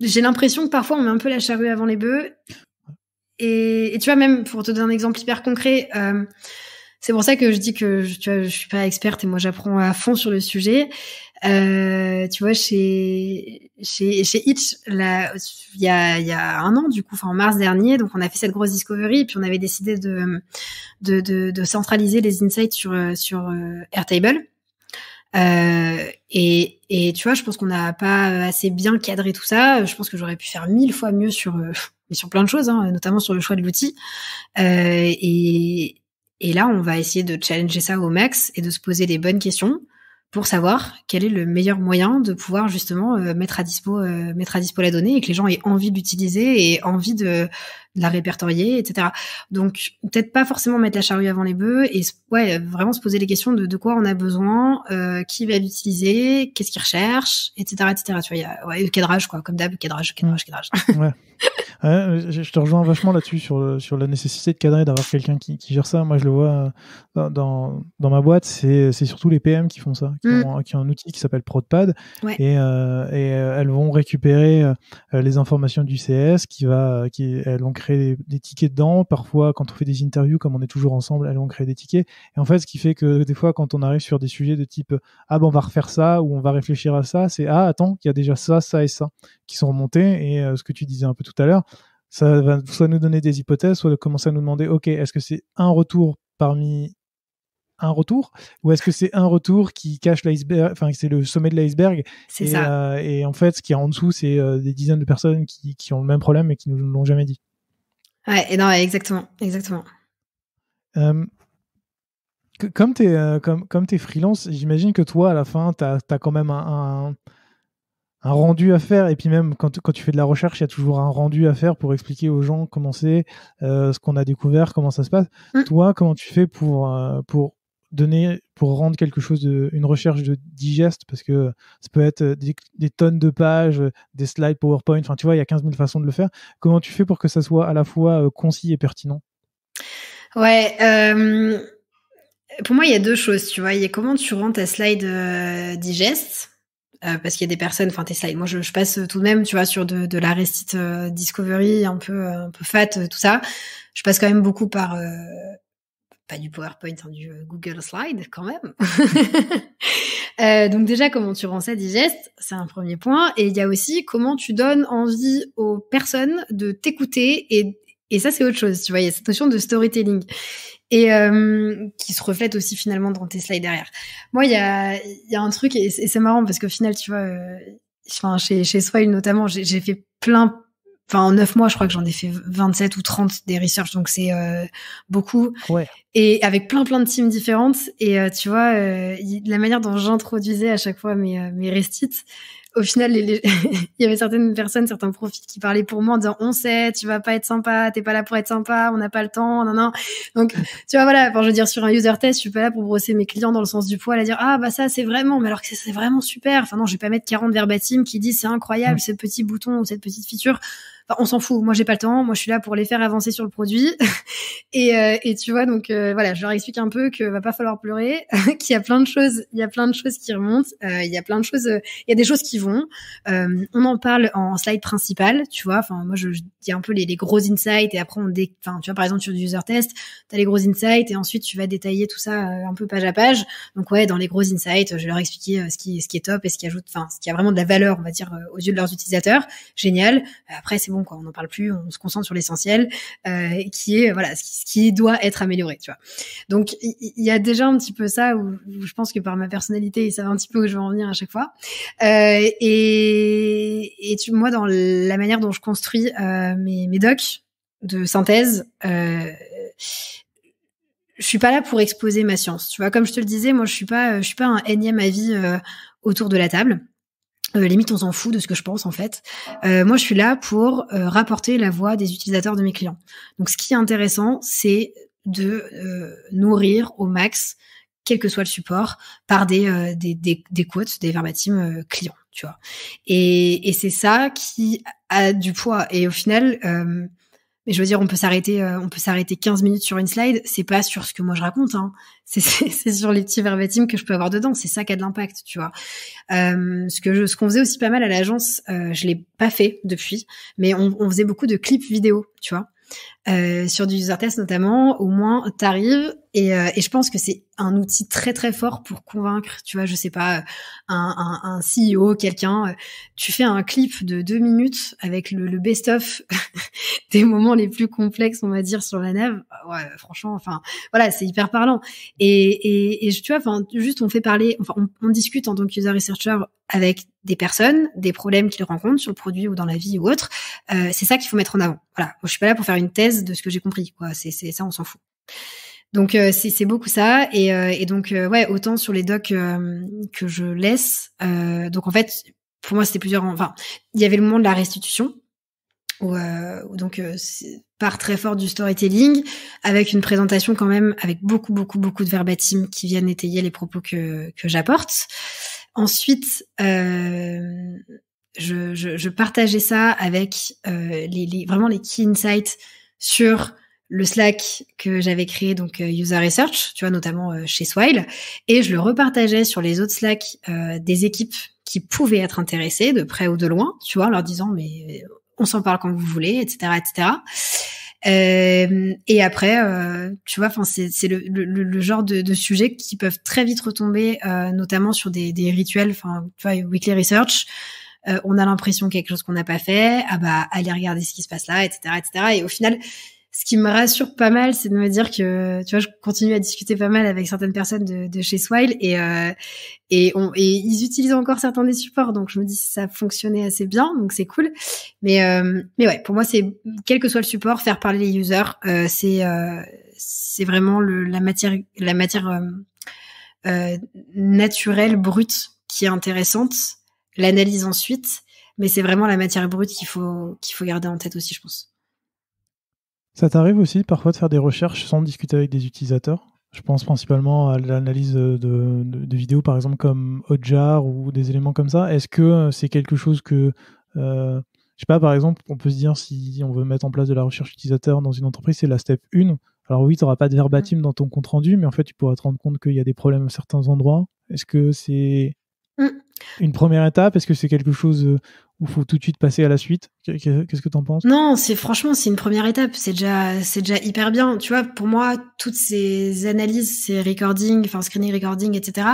j'ai l'impression que parfois, on met un peu la charrue avant les bœufs. Et, tu vois, même pour te donner un exemple hyper concret, euh, c'est pour ça que je dis que je, tu vois, je suis pas experte et moi j'apprends à fond sur le sujet. Euh, tu vois, chez chez chez Itch, là, il y a il y a un an du coup, enfin en mars dernier, donc on a fait cette grosse discovery, et puis on avait décidé de de, de, de centraliser les insights sur sur euh, Airtable. Euh, et, et tu vois, je pense qu'on n'a pas assez bien cadré tout ça. Je pense que j'aurais pu faire mille fois mieux sur mais euh, sur plein de choses, hein, notamment sur le choix de l'outil. Euh, et, et là, on va essayer de challenger ça au max et de se poser des bonnes questions pour savoir quel est le meilleur moyen de pouvoir justement euh, mettre à dispo euh, mettre à dispo la donnée et que les gens aient envie d'utiliser et envie de la répertorier, etc. Donc peut-être pas forcément mettre la charrue avant les bœufs et ouais vraiment se poser les questions de, de quoi on a besoin, euh, qui va l'utiliser, qu'est-ce qu'il recherche, etc., etc. Tu vois, le cadrage quoi, comme d'hab, cadrage, cadrage, cadrage. (laughs) je te rejoins vachement là-dessus sur, sur la nécessité de cadrer, d'avoir quelqu'un qui, gère ça. Moi, je le vois euh, dans, ma boîte, c'est surtout les PM qui font ça, mm. qui, ont, un outil qui s'appelle Prodpad et, euh, et elles vont récupérer les informations du CS qui va, qui elles créer des, tickets dedans. Parfois, quand on fait des interviews, comme on est toujours ensemble, on crée des tickets. Et en fait, ce qui fait que des fois, quand on arrive sur des sujets de type ah ben on va refaire ça ou on va réfléchir à ça, c'est ah attends, il y a déjà ça, ça et ça qui sont remontés. Et euh, ce que tu disais un peu tout à l'heure, ça va soit nous donner des hypothèses, soit commencer à nous demander ok, est-ce que c'est un retour parmi un retour ou est-ce que c'est un retour qui cache l'iceberg enfin c'est le sommet de l'iceberg et, ça. Euh, et, en fait ce qui est en dessous c'est euh, des dizaines de personnes qui, qui, ont le même problème et qui nous l'ont jamais dit Ouais, non, exactement, exactement. Euh, comme tu es, euh, comme, comme es freelance, j'imagine que toi, à la fin, tu as, quand même un, rendu à faire. Et puis même, quand, tu fais de la recherche, il y a toujours un rendu à faire pour expliquer aux gens comment c'est, euh, ce qu'on a découvert, comment ça se passe. Mmh. Toi, comment tu fais pour, pour donner pour rendre quelque chose de, une recherche de digeste parce que ça peut être euh, des, tonnes de pages, euh, des slides PowerPoint, enfin tu vois, il y a 15 000 façons de le faire. Comment tu fais pour que ça soit à la fois euh, concis et pertinent Ouais, pour moi il y a deux choses, tu vois, il y a comment tu rends tes slide digest parce qu'il y a des personnes, enfin tes slides, moi je, passe tout de même, tu vois, sur de, de la restite discovery un peu un peu fat, tout ça. Je passe quand même beaucoup par pas du PowerPoint, hein, du euh, Google Slide quand même. (laughs) Euh, donc déjà, comment tu rends ça digeste, c'est un premier point. Et il y a aussi comment tu donnes envie aux personnes de t'écouter et, ça, c'est autre chose, tu vois, il y a cette notion de storytelling et euh, qui se reflète aussi finalement dans tes slides derrière. Moi, il y a, un truc, et c'est marrant parce qu'au final, tu vois, enfin, chez, chez Swile notamment, j'ai fait plein enfin en neuf mois, je crois que j'en ai fait 27 ou 30 des research, donc c'est euh, beaucoup. Et avec plein plein de teams différentes. Et euh, tu vois, euh, la manière dont j'introduisais à chaque fois mes, mes restites, au final, (laughs) il y avait certaines personnes, certains profils qui parlaient pour moi en disant on sait, tu vas pas être sympa, t'es pas là pour être sympa, on n'a pas le temps, non non. Donc tu vois voilà, enfin, je veux dire sur un user test, je suis pas là pour brosser mes clients dans le sens du poil à dire ah bah ça c'est vraiment, mais alors que c'est vraiment super. Enfin non, je vais pas mettre 40 verbatim qui disent c'est incroyable mm. ce petit bouton ou cette petite feature on s'en fout. Moi, j'ai pas le temps. Moi, je suis là pour les faire avancer sur le produit. (laughs) Euh, et, tu vois, donc euh, voilà, je leur explique un peu que va pas falloir pleurer, (laughs) qu'il y a plein de choses, il y a plein de choses qui remontent, euh, il y a plein de choses, il y a des choses qui vont. on en parle en slide principal, tu vois. Enfin, moi, je, dis un peu les, gros insights et après on, dé... enfin, tu vois, par exemple sur du user test, t'as les gros insights et ensuite tu vas détailler tout ça un peu page à page. Donc ouais, dans les gros insights, je vais leur expliquer ce qui, ce qui est top et ce qui ajoute, enfin, ce qui a vraiment de la valeur, on va dire, aux yeux de leurs utilisateurs. Génial. Après, c'est bon on n'en parle plus, on se concentre sur l'essentiel, euh, qui est voilà, ce qui, doit être amélioré, tu vois. Donc il y, a déjà un petit peu ça où, je pense que par ma personnalité, ils savent un petit peu où je vais en venir à chaque fois. Euh, et, et tu, moi, dans la manière dont je construis euh, mes, docs de synthèse. Euh, je suis pas là pour exposer ma science. Tu vois, comme je te le disais, moi je suis pas, je suis pas un énième avis autour de la table. Euh, limite, on s'en fout de ce que je pense en fait. Euh, moi, je suis là pour euh, rapporter la voix des utilisateurs de mes clients. Donc, ce qui est intéressant, c'est de euh, nourrir au max, quel que soit le support, par des des, des, des, quotes, des verbatims clients, tu vois. Et, et c'est ça qui a du poids. Et au final, mais je veux dire, on peut s'arrêter, euh, on peut s'arrêter 15 minutes sur une slide. C'est pas sur ce que moi je raconte, hein. (laughs) c'est, sur les petits verbatim que je peux avoir dedans. C'est ça qui a de l'impact, tu vois. Euh, ce que je, ce qu'on faisait aussi pas mal à l'agence, je euh, je l'ai pas fait depuis, mais on, on faisait beaucoup de clips vidéo, tu vois. Euh, sur du user test notamment, au moins t'arrives et, euh, et je pense que c'est un outil très très fort pour convaincre, tu vois, je sais pas, un, un, un CEO, quelqu'un. Euh, tu fais un clip de deux minutes avec le, best-of (laughs) des moments les plus complexes, on va dire, sur la nave. Ouais, franchement, enfin, voilà, c'est hyper parlant. Et, et, et tu vois, enfin, juste on fait parler, enfin, on, on discute en tant user researcher avec des personnes, des problèmes qu'ils rencontrent sur le produit ou dans la vie ou autre. c'est ça qu'il faut mettre en avant. Voilà, je suis pas là pour faire une thèse de ce que j'ai compris. Quoi. C'est, c'est ça, on s'en fout. Donc euh, c'est, beaucoup ça et, euh, donc euh, ouais autant sur les docs que je laisse donc en fait pour moi c'était plusieurs enfin il y avait le moment de la restitution où, donc part très fort du storytelling avec une présentation quand même avec beaucoup beaucoup beaucoup de verbatim qui viennent étayer les propos que que j'apporte ensuite je, partageais ça avec les, les, vraiment les key insights sur le Slack que j'avais créé, donc euh, User Research, tu vois, notamment euh, chez Swile, et je le repartageais sur les autres Slack euh, des équipes qui pouvaient être intéressées, de près ou de loin, tu vois, en leur disant, mais on s'en parle quand vous voulez, etc., etc. et après, tu vois, enfin, c'est le, genre de, de sujets qui peuvent très vite retomber, notamment sur des, des rituels, enfin, tu vois, weekly research, euh, on a l'impression quelque chose qu'on n'a pas fait, ah bah aller regarder ce qui se passe là, etc., etc. Et au final, ce qui me rassure pas mal, c'est de me dire que, tu vois, je continue à discuter pas mal avec certaines personnes de, chez Swile et, euh, et, ils utilisent encore certains des supports, donc je me dis ça fonctionnait assez bien, donc c'est cool. Mais, euh, mais ouais, pour moi, c'est quel que soit le support, faire parler les users, c'est c'est vraiment la matière la matière naturelle brute qui est intéressante l'analyse ensuite. Mais c'est vraiment la matière brute qu'il faut, qu'il faut garder en tête aussi, je pense. Ça t'arrive aussi parfois de faire des recherches sans discuter avec des utilisateurs Je pense principalement à l'analyse de, vidéos, par exemple, comme Ojar ou des éléments comme ça. Est-ce que euh, c'est quelque chose que. Euh, je sais pas, par exemple, on peut se dire si on veut mettre en place de la recherche utilisateur dans une entreprise, c'est la step 1. Alors oui, tu n'auras pas de verbatim mmh. dans ton compte rendu, mais en fait, tu pourras te rendre compte qu'il y a des problèmes à certains endroits. Est-ce que c'est une première étape Est-ce que c'est quelque chose euh, où faut tout de suite passer à la suite Qu'est-ce que t'en penses Non, c'est franchement, c'est une première étape. C'est déjà, c'est déjà hyper bien. Tu vois, pour moi, toutes ces analyses, ces recordings, enfin screening, recording, etc.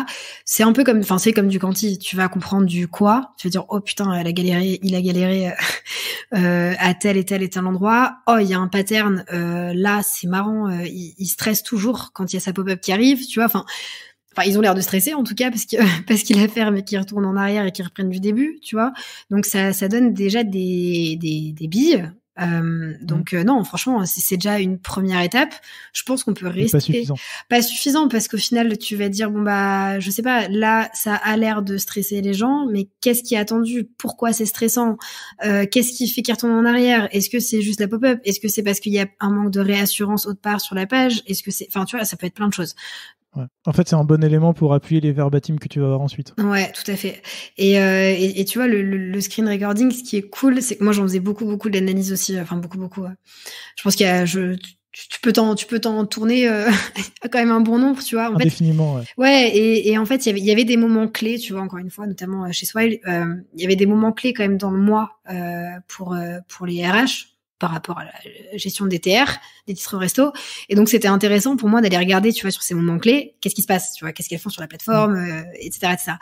C'est un peu comme, enfin c'est comme du quanti. Tu vas comprendre du quoi. Tu vas dire, oh putain, elle a il a galéré euh, (laughs) euh, à tel et tel et tel endroit. Oh, il y a un pattern. là, c'est marrant. il, il, stresse toujours quand il y a sa pop-up qui arrive. Tu vois, enfin Enfin, ils ont l'air de stresser en tout cas parce que (laughs) parce qu'il a et qu'ils retournent en arrière et qu'ils reprennent du début, tu vois. Donc ça, ça donne déjà des, des, des billes. Euh, donc euh, non, franchement, c'est déjà une première étape. Je pense qu'on peut rester pas suffisant. pas suffisant parce qu'au final, tu vas dire bon bah je sais pas, là ça a l'air de stresser les gens, mais qu'est-ce qui est attendu Pourquoi c'est stressant euh, Qu'est-ce qui fait qu'ils retournent en arrière Est-ce que c'est juste la pop-up Est-ce que c'est parce qu'il y a un manque de réassurance autre part sur la page Est-ce que c'est, enfin tu vois, ça peut être plein de choses. En fait, c'est un bon élément pour appuyer les verbatims que tu vas avoir ensuite. Ouais, tout à fait. Et, euh, tu vois, le, screen recording, ce qui est cool, c'est que moi, j'en faisais beaucoup, beaucoup d'analyse aussi. Euh, enfin, beaucoup, beaucoup. Je pense qu'il tu, peux t'en, tu peux t'en tourner euh, (laughs) quand même un bon nombre, tu vois. Indéfiniment, fait, ouais. et, en fait, il y avait des moments clés, tu vois, encore une fois, notamment chez Swile, il y avait des moments clés quand même dans le mois pour, pour les RH, par rapport à la gestion des TR, des titres resto. Et donc, c'était intéressant pour moi d'aller regarder, tu vois, sur ces moments clés, qu'est-ce qui se passe, tu vois, qu'est-ce qu'elles font sur la plateforme, mm. etc., euh, etc.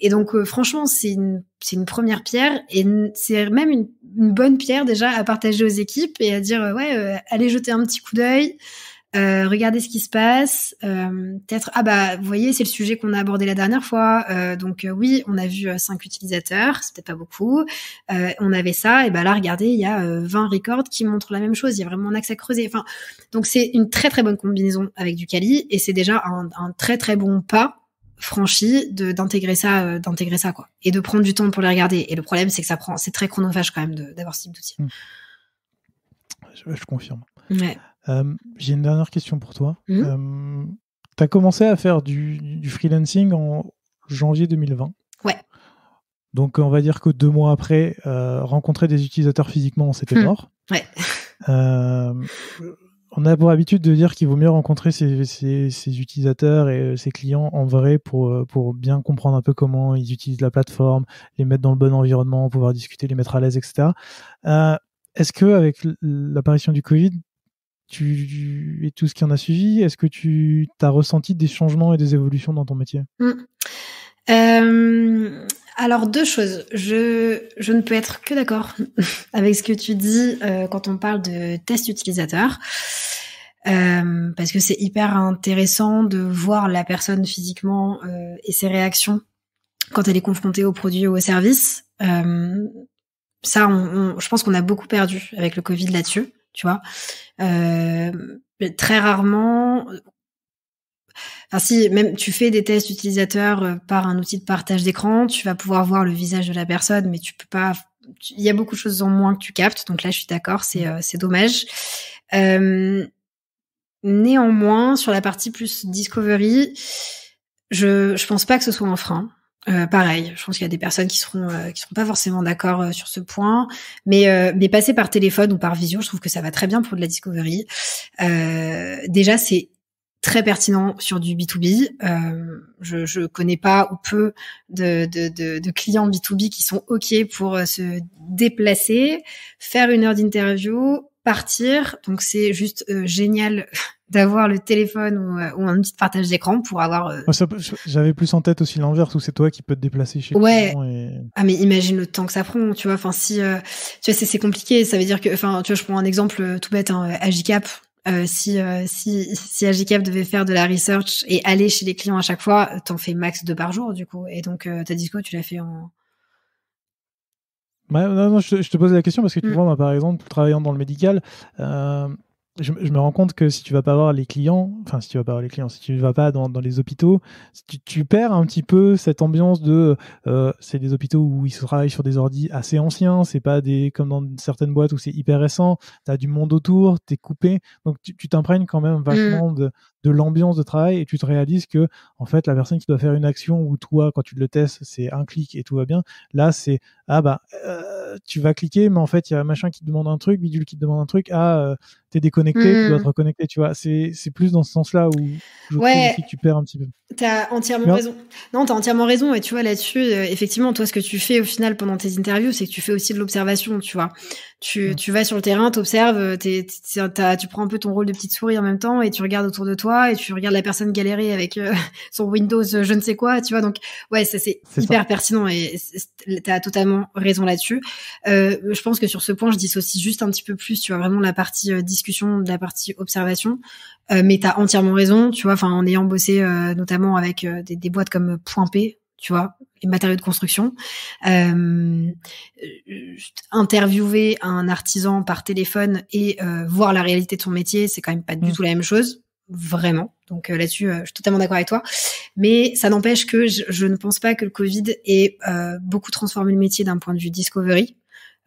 Et, donc, euh, franchement, c'est une, c'est une première pierre et c'est même une, bonne pierre déjà à partager aux équipes et à dire, ouais, euh, allez jeter un petit coup d'œil. Euh, regardez ce qui se passe. Euh, peut-être ah bah vous voyez c'est le sujet qu'on a abordé la dernière fois. Euh, donc oui on a vu 5 utilisateurs, c'était pas beaucoup. on avait ça et bah là regardez il y a 20 records qui montrent la même chose. Il y a vraiment un axe à Enfin donc c'est une très très bonne combinaison avec du Kali et c'est déjà un, très très bon pas franchi de d'intégrer ça d'intégrer ça quoi et de prendre du temps pour les regarder. Et le problème c'est que ça prend c'est très chronophage quand même d'avoir ce type d'outil. Hmm. Je, je, confirme. Ouais. Euh, j'ai une dernière question pour toi. Mhm. Euh, tu as commencé à faire du, freelancing en janvier 2020. Ouais. Donc, on va dire que deux mois après, euh, rencontrer des utilisateurs physiquement, c'était mhm. mort. Ouais. on a pour habitude de dire qu'il vaut mieux rencontrer ses, utilisateurs et ses clients en vrai pour, pour bien comprendre un peu comment ils utilisent la plateforme, les mettre dans le bon environnement, pouvoir discuter, les mettre à l'aise, etc. Est-ce que avec l'apparition du Covid, et tout ce qui en a suivi, est-ce que tu as ressenti des changements et des évolutions dans ton métier mm. euh, Alors deux choses. Je, ne peux être que d'accord (laughs) avec ce que tu dis euh, quand on parle de test utilisateur. Euh, parce que c'est hyper intéressant de voir la personne physiquement et ses réactions quand elle est confrontée au produit ou au service. ça, je pense qu'on a beaucoup perdu avec le Covid là-dessus tu vois. très rarement. Enfin, si même tu fais des tests utilisateurs par un outil de partage d'écran, tu vas pouvoir voir le visage de la personne, mais tu peux pas. Il y a beaucoup de choses en moins que tu captes, donc là je suis d'accord, c'est mmh. c'est dommage. néanmoins, sur la partie plus discovery, je je pense pas que ce soit un frein. Euh, pareil, je pense qu'il y a des personnes qui seront euh, qui seront pas forcément d'accord euh, sur ce point, mais mais passer par téléphone ou par visio, je trouve que ça va très bien pour de la discovery. déjà, c'est très pertinent sur du B2B. je, je connais pas ou peu de, de, de, de, clients B2B qui sont OK pour se déplacer, faire une heure d'interview, partir. Donc c'est juste génial d'avoir le téléphone euh, ou, un petit partage d'écran pour avoir. Euh, j'avais plus en tête aussi l'envers, où c'est toi qui peux te déplacer chez. Ouais. Ah mais imagine le temps que ça prend, tu vois. Enfin si, euh, tu vois, c'est compliqué. Ça veut dire que, enfin, tu vois, je prends un exemple tout bête, hein, Agicap. si, si, si Agicap devait faire de la research et aller chez les clients à chaque fois, t'en fais max deux par jour, du coup. Et donc, ta disco, tu l'as fait en, bah, non, non, je, te, pose la question parce que tu mmh. vois, par exemple, travaillant dans le médical, euh, je, me rends compte que si tu vas pas voir les clients, enfin si tu vas pas voir les clients, si tu vas pas dans, les hôpitaux, tu, tu, perds un petit peu cette ambiance de euh, c'est des hôpitaux où ils travaillent sur des ordis assez anciens, c'est pas des comme dans certaines boîtes où c'est hyper récent, tu as du monde autour, tu es coupé, donc tu t'imprègnes quand même mmh. vachement de, de l'ambiance de travail et tu te réalises que en fait la personne qui doit faire une action ou toi quand tu le testes c'est un clic et tout va bien là c'est ah bah euh, tu vas cliquer mais en fait il y a un machin qui te demande un truc bidule qui te demande un truc ah euh, t'es déconnecté tu dois mmh. te reconnecter tu vois c'est plus dans ce sens là où ouais. tu perds un petit peu T'as entièrement raison. Non, t'as entièrement raison. Et tu vois, là-dessus, euh, effectivement, toi, ce que tu fais au final pendant tes interviews, c'est que tu fais aussi de l'observation, tu vois. Tu, tu vas sur le terrain, t'observes, euh, t'es, tu prends un peu ton rôle de petite souris en même temps et tu regardes autour de toi et tu regardes la personne galérer avec euh, (laughs) son Windows, je ne sais quoi, tu vois. Donc, ouais, ça, c'est hyper pertinent et t'as totalement raison là-dessus. Euh, je pense que sur ce point, je dissocie juste un petit peu plus, tu vois, vraiment la partie discussion de la partie observation mais euh, mais t'as entièrement raison, tu vois. Enfin, en ayant bossé euh, notamment avec euh, des, boîtes comme Point P, tu vois, les matériaux de construction, interviewer un artisan par téléphone et voir la réalité de son métier, c'est quand même pas du mm. tout la même chose, vraiment. Donc là-dessus, je suis totalement d'accord avec toi. Mais ça n'empêche que je, ne pense pas que le Covid ait beaucoup transformé le métier d'un point de vue discovery.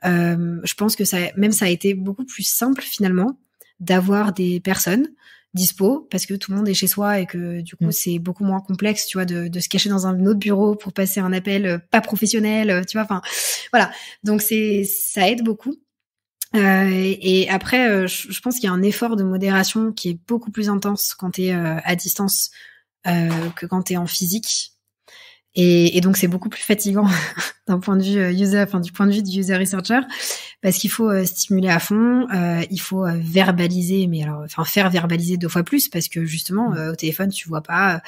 je pense que ça, même ça a été beaucoup plus simple finalement d'avoir des personnes dispo parce que tout le monde est chez soi et que du coup mm. c'est beaucoup moins complexe tu vois de, se cacher dans un autre bureau pour passer un appel euh, pas professionnel euh, tu vois enfin voilà donc c'est ça aide beaucoup euh, et, après je, pense qu'il y a un effort de modération qui est beaucoup plus intense quand tu es à distance que quand tu es en physique et, et, donc c'est beaucoup plus fatigant (laughs) d'un point de vue euh, user, enfin du point de vue du user researcher, parce qu'il faut euh, stimuler à fond, euh, il faut euh, verbaliser, mais alors enfin faire verbaliser deux fois plus, parce que justement mm. au téléphone tu vois pas,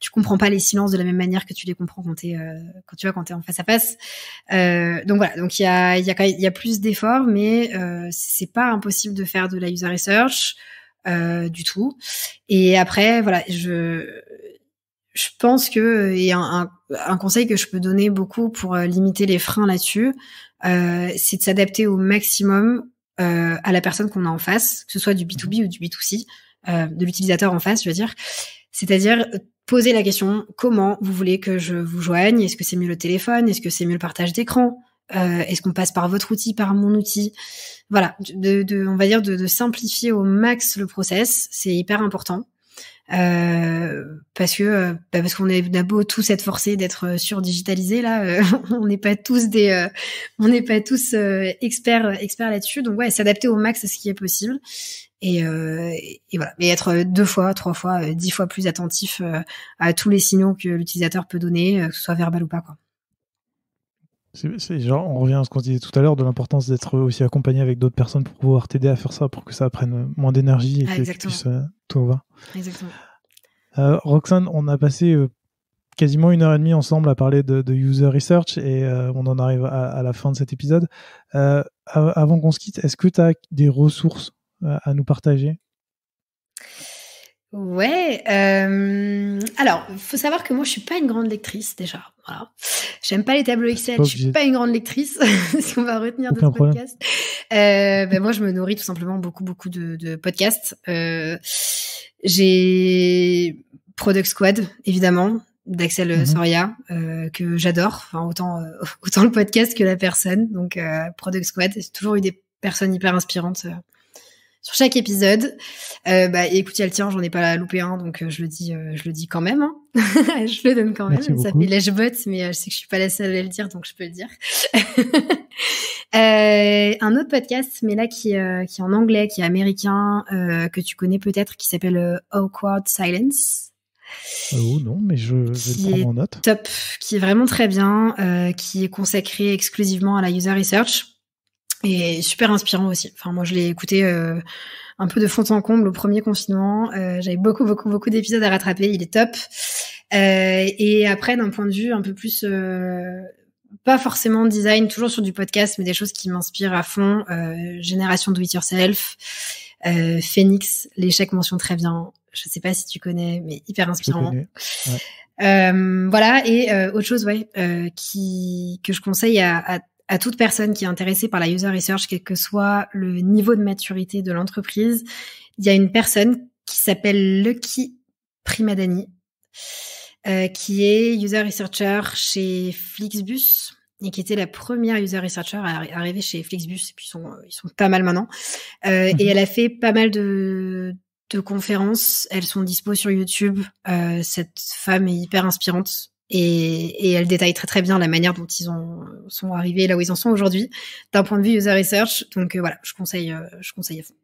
tu comprends pas les silences de la même manière que tu les comprends quand es quand tu vois quand t'es en face à face. donc voilà, donc il y a il y a il y a plus d'efforts, mais c'est pas impossible de faire de la user research. du tout. Et après, voilà, je je pense que et euh, un, un, un, conseil que je peux donner beaucoup pour euh, limiter les freins là-dessus, euh, c'est de s'adapter au maximum euh, à la personne qu'on a en face, que ce soit du B2B ou du B2C, euh, de l'utilisateur en face, je veux dire. C'est-à-dire euh, poser la question comment vous voulez que je vous joigne Est-ce que c'est mieux le téléphone Est-ce que c'est mieux le partage d'écran Est-ce qu'on passe par votre outil, par mon outil Voilà, de, de, on va dire de, de simplifier au max le process, c'est hyper important. Euh, parce que euh, bah, parce qu'on est d'abord tous être forcés d'être euh, surdigitalisés là, (laughs) on n'est pas tous des, on n'est pas tous experts experts là-dessus. Donc ouais, s'adapter au max à ce qui est possible et, et voilà, être deux fois, trois fois, dix fois plus attentif à tous les signaux que l'utilisateur peut donner, que ce soit verbal ou pas quoi. C'est genre, on revient à ce qu'on disait tout à l'heure de l'importance d'être aussi accompagné avec d'autres personnes pour pouvoir t'aider à faire ça, pour que ça prenne moins d'énergie et ah, que tu puisses euh, tout va. Exactement. Euh, Roxane, on a passé euh, quasiment une heure et demie ensemble à parler de, user research et on en arrive à, à, la fin de cet épisode. avant qu'on se quitte, est-ce que tu as des ressources à nous partager Ouais. Euh, alors, faut savoir que moi, je suis pas une grande lectrice déjà. Voilà. J'aime pas les tableaux Excel. Je suis pas une grande lectrice. (laughs) si on va retenir de podcasts. Euh, ben moi, je me nourris tout simplement beaucoup, beaucoup de, podcasts. Euh, j'ai Product Squad, évidemment d'Axel mhm. Soria euh, que j'adore, enfin, autant euh, (laughs) autant le podcast que la personne. Donc euh, Product Squad, j'ai toujours eu des personnes hyper inspirantes euh, sur chaque épisode. Euh, bah, écoute, il y a le tien, j'en ai pas loupé un, donc euh, je le dis, euh, je le dis quand même. Hein. (laughs) je le donne quand même. ça fait lèche botte, mais je sais que je suis pas la seule à le dire, donc je peux le dire. (laughs) un autre podcast, mais là qui, est en anglais, qui est américain, que tu connais peut-être, qui s'appelle Awkward Silence. Oh non, mais je, vais le prendre en note. Top, qui est vraiment très bien, qui est consacré exclusivement à la user research et super inspirant aussi. Enfin, moi, je l'ai écouté euh, un peu de fond en comble au premier confinement. Euh, j'avais beaucoup, beaucoup, beaucoup d'épisodes à rattraper. Il est top. Euh, et après, d'un point de vue un peu plus, euh, pas forcément design, toujours sur du podcast, mais des choses qui m'inspirent à fond. Génération Do It Yourself, Phoenix, l'échec mention très bien. Je sais pas si tu connais, mais hyper inspirant. Euh, voilà et autre chose ouais qui que je conseille à, à à toute personne qui est intéressée par la user research, quel que soit le niveau de maturité de l'entreprise. Il y a une personne qui s'appelle Lucky Primadani, euh, qui est user researcher chez Flixbus et qui était la première user researcher à arriver chez Flixbus, et puis ils sont, euh, ils sont pas mal maintenant. Euh, Et mhm. elle a fait pas mal de, de conférences. Elles sont dispo sur YouTube. Euh, cette femme est hyper inspirante. Et, elle détaille très très bien la manière dont ils ont, sont arrivés là où ils en sont aujourd'hui d'un point de vue user research. Donc euh, voilà, je conseille, euh, je conseille à fond.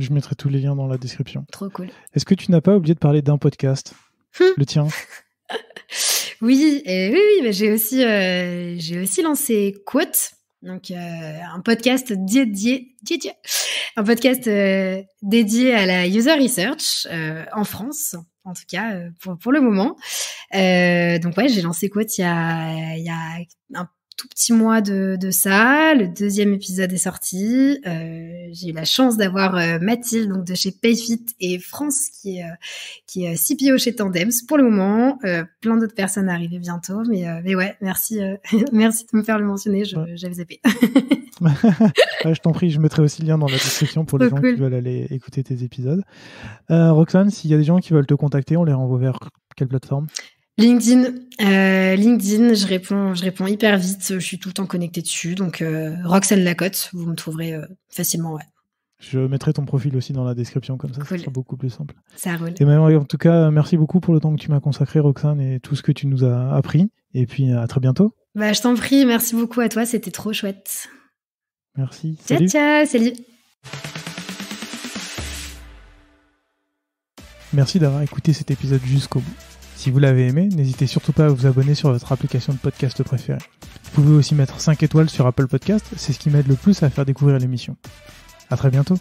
Je mettrai tous les liens dans la description. Trop cool. Est-ce que tu n'as pas oublié de parler d'un podcast hum. Le tien (laughs) Oui, oui, oui, j'ai aussi, euh, aussi lancé Quote. Donc un podcast dédié, dédié un podcast dédié à la user research en France en tout cas euh, pour, pour le moment. Euh, donc ouais, j'ai lancé quoi il y a, il y a un tout petit mois de, ça. Le deuxième épisode est sorti. Euh, j'ai eu la chance d'avoir euh, Mathilde donc de chez Payfit et France qui est euh, qui est CPO chez Tandems pour le moment. plein d'autres personnes arrivent bientôt, mais mais ouais, merci (laughs) merci de me faire le mentionner. J'avais zappé. (laughs) (laughs) je t'en prie, je mettrai aussi le lien dans la description pour les gens qui veulent aller écouter tes épisodes. Roxane, s'il y a des gens qui veulent te contacter, on les renvoie vers quelle plateforme LinkedIn, euh, LinkedIn, je réponds, je réponds hyper vite. Je suis tout le temps connectée dessus. Donc euh, Roxane Lacotte, vous me trouverez euh, facilement. Je mettrai ton profil aussi dans la description comme ça, ça sera beaucoup plus simple. Ça roule. Ben, en tout cas, merci beaucoup pour le temps que tu m'as consacré, Roxane, et tout ce que tu nous as appris. Et puis à très bientôt. Bah, je t'en prie, merci beaucoup à toi, c'était trop chouette. Merci. Ciao, ciao, salut. Merci d'avoir écouté cet épisode jusqu'au bout. Si vous l'avez aimé, n'hésitez surtout pas à vous abonner sur votre application de podcast préférée. Vous pouvez aussi mettre 5 étoiles sur Apple Podcast, c'est ce qui m'aide le plus à faire découvrir l'émission. À très bientôt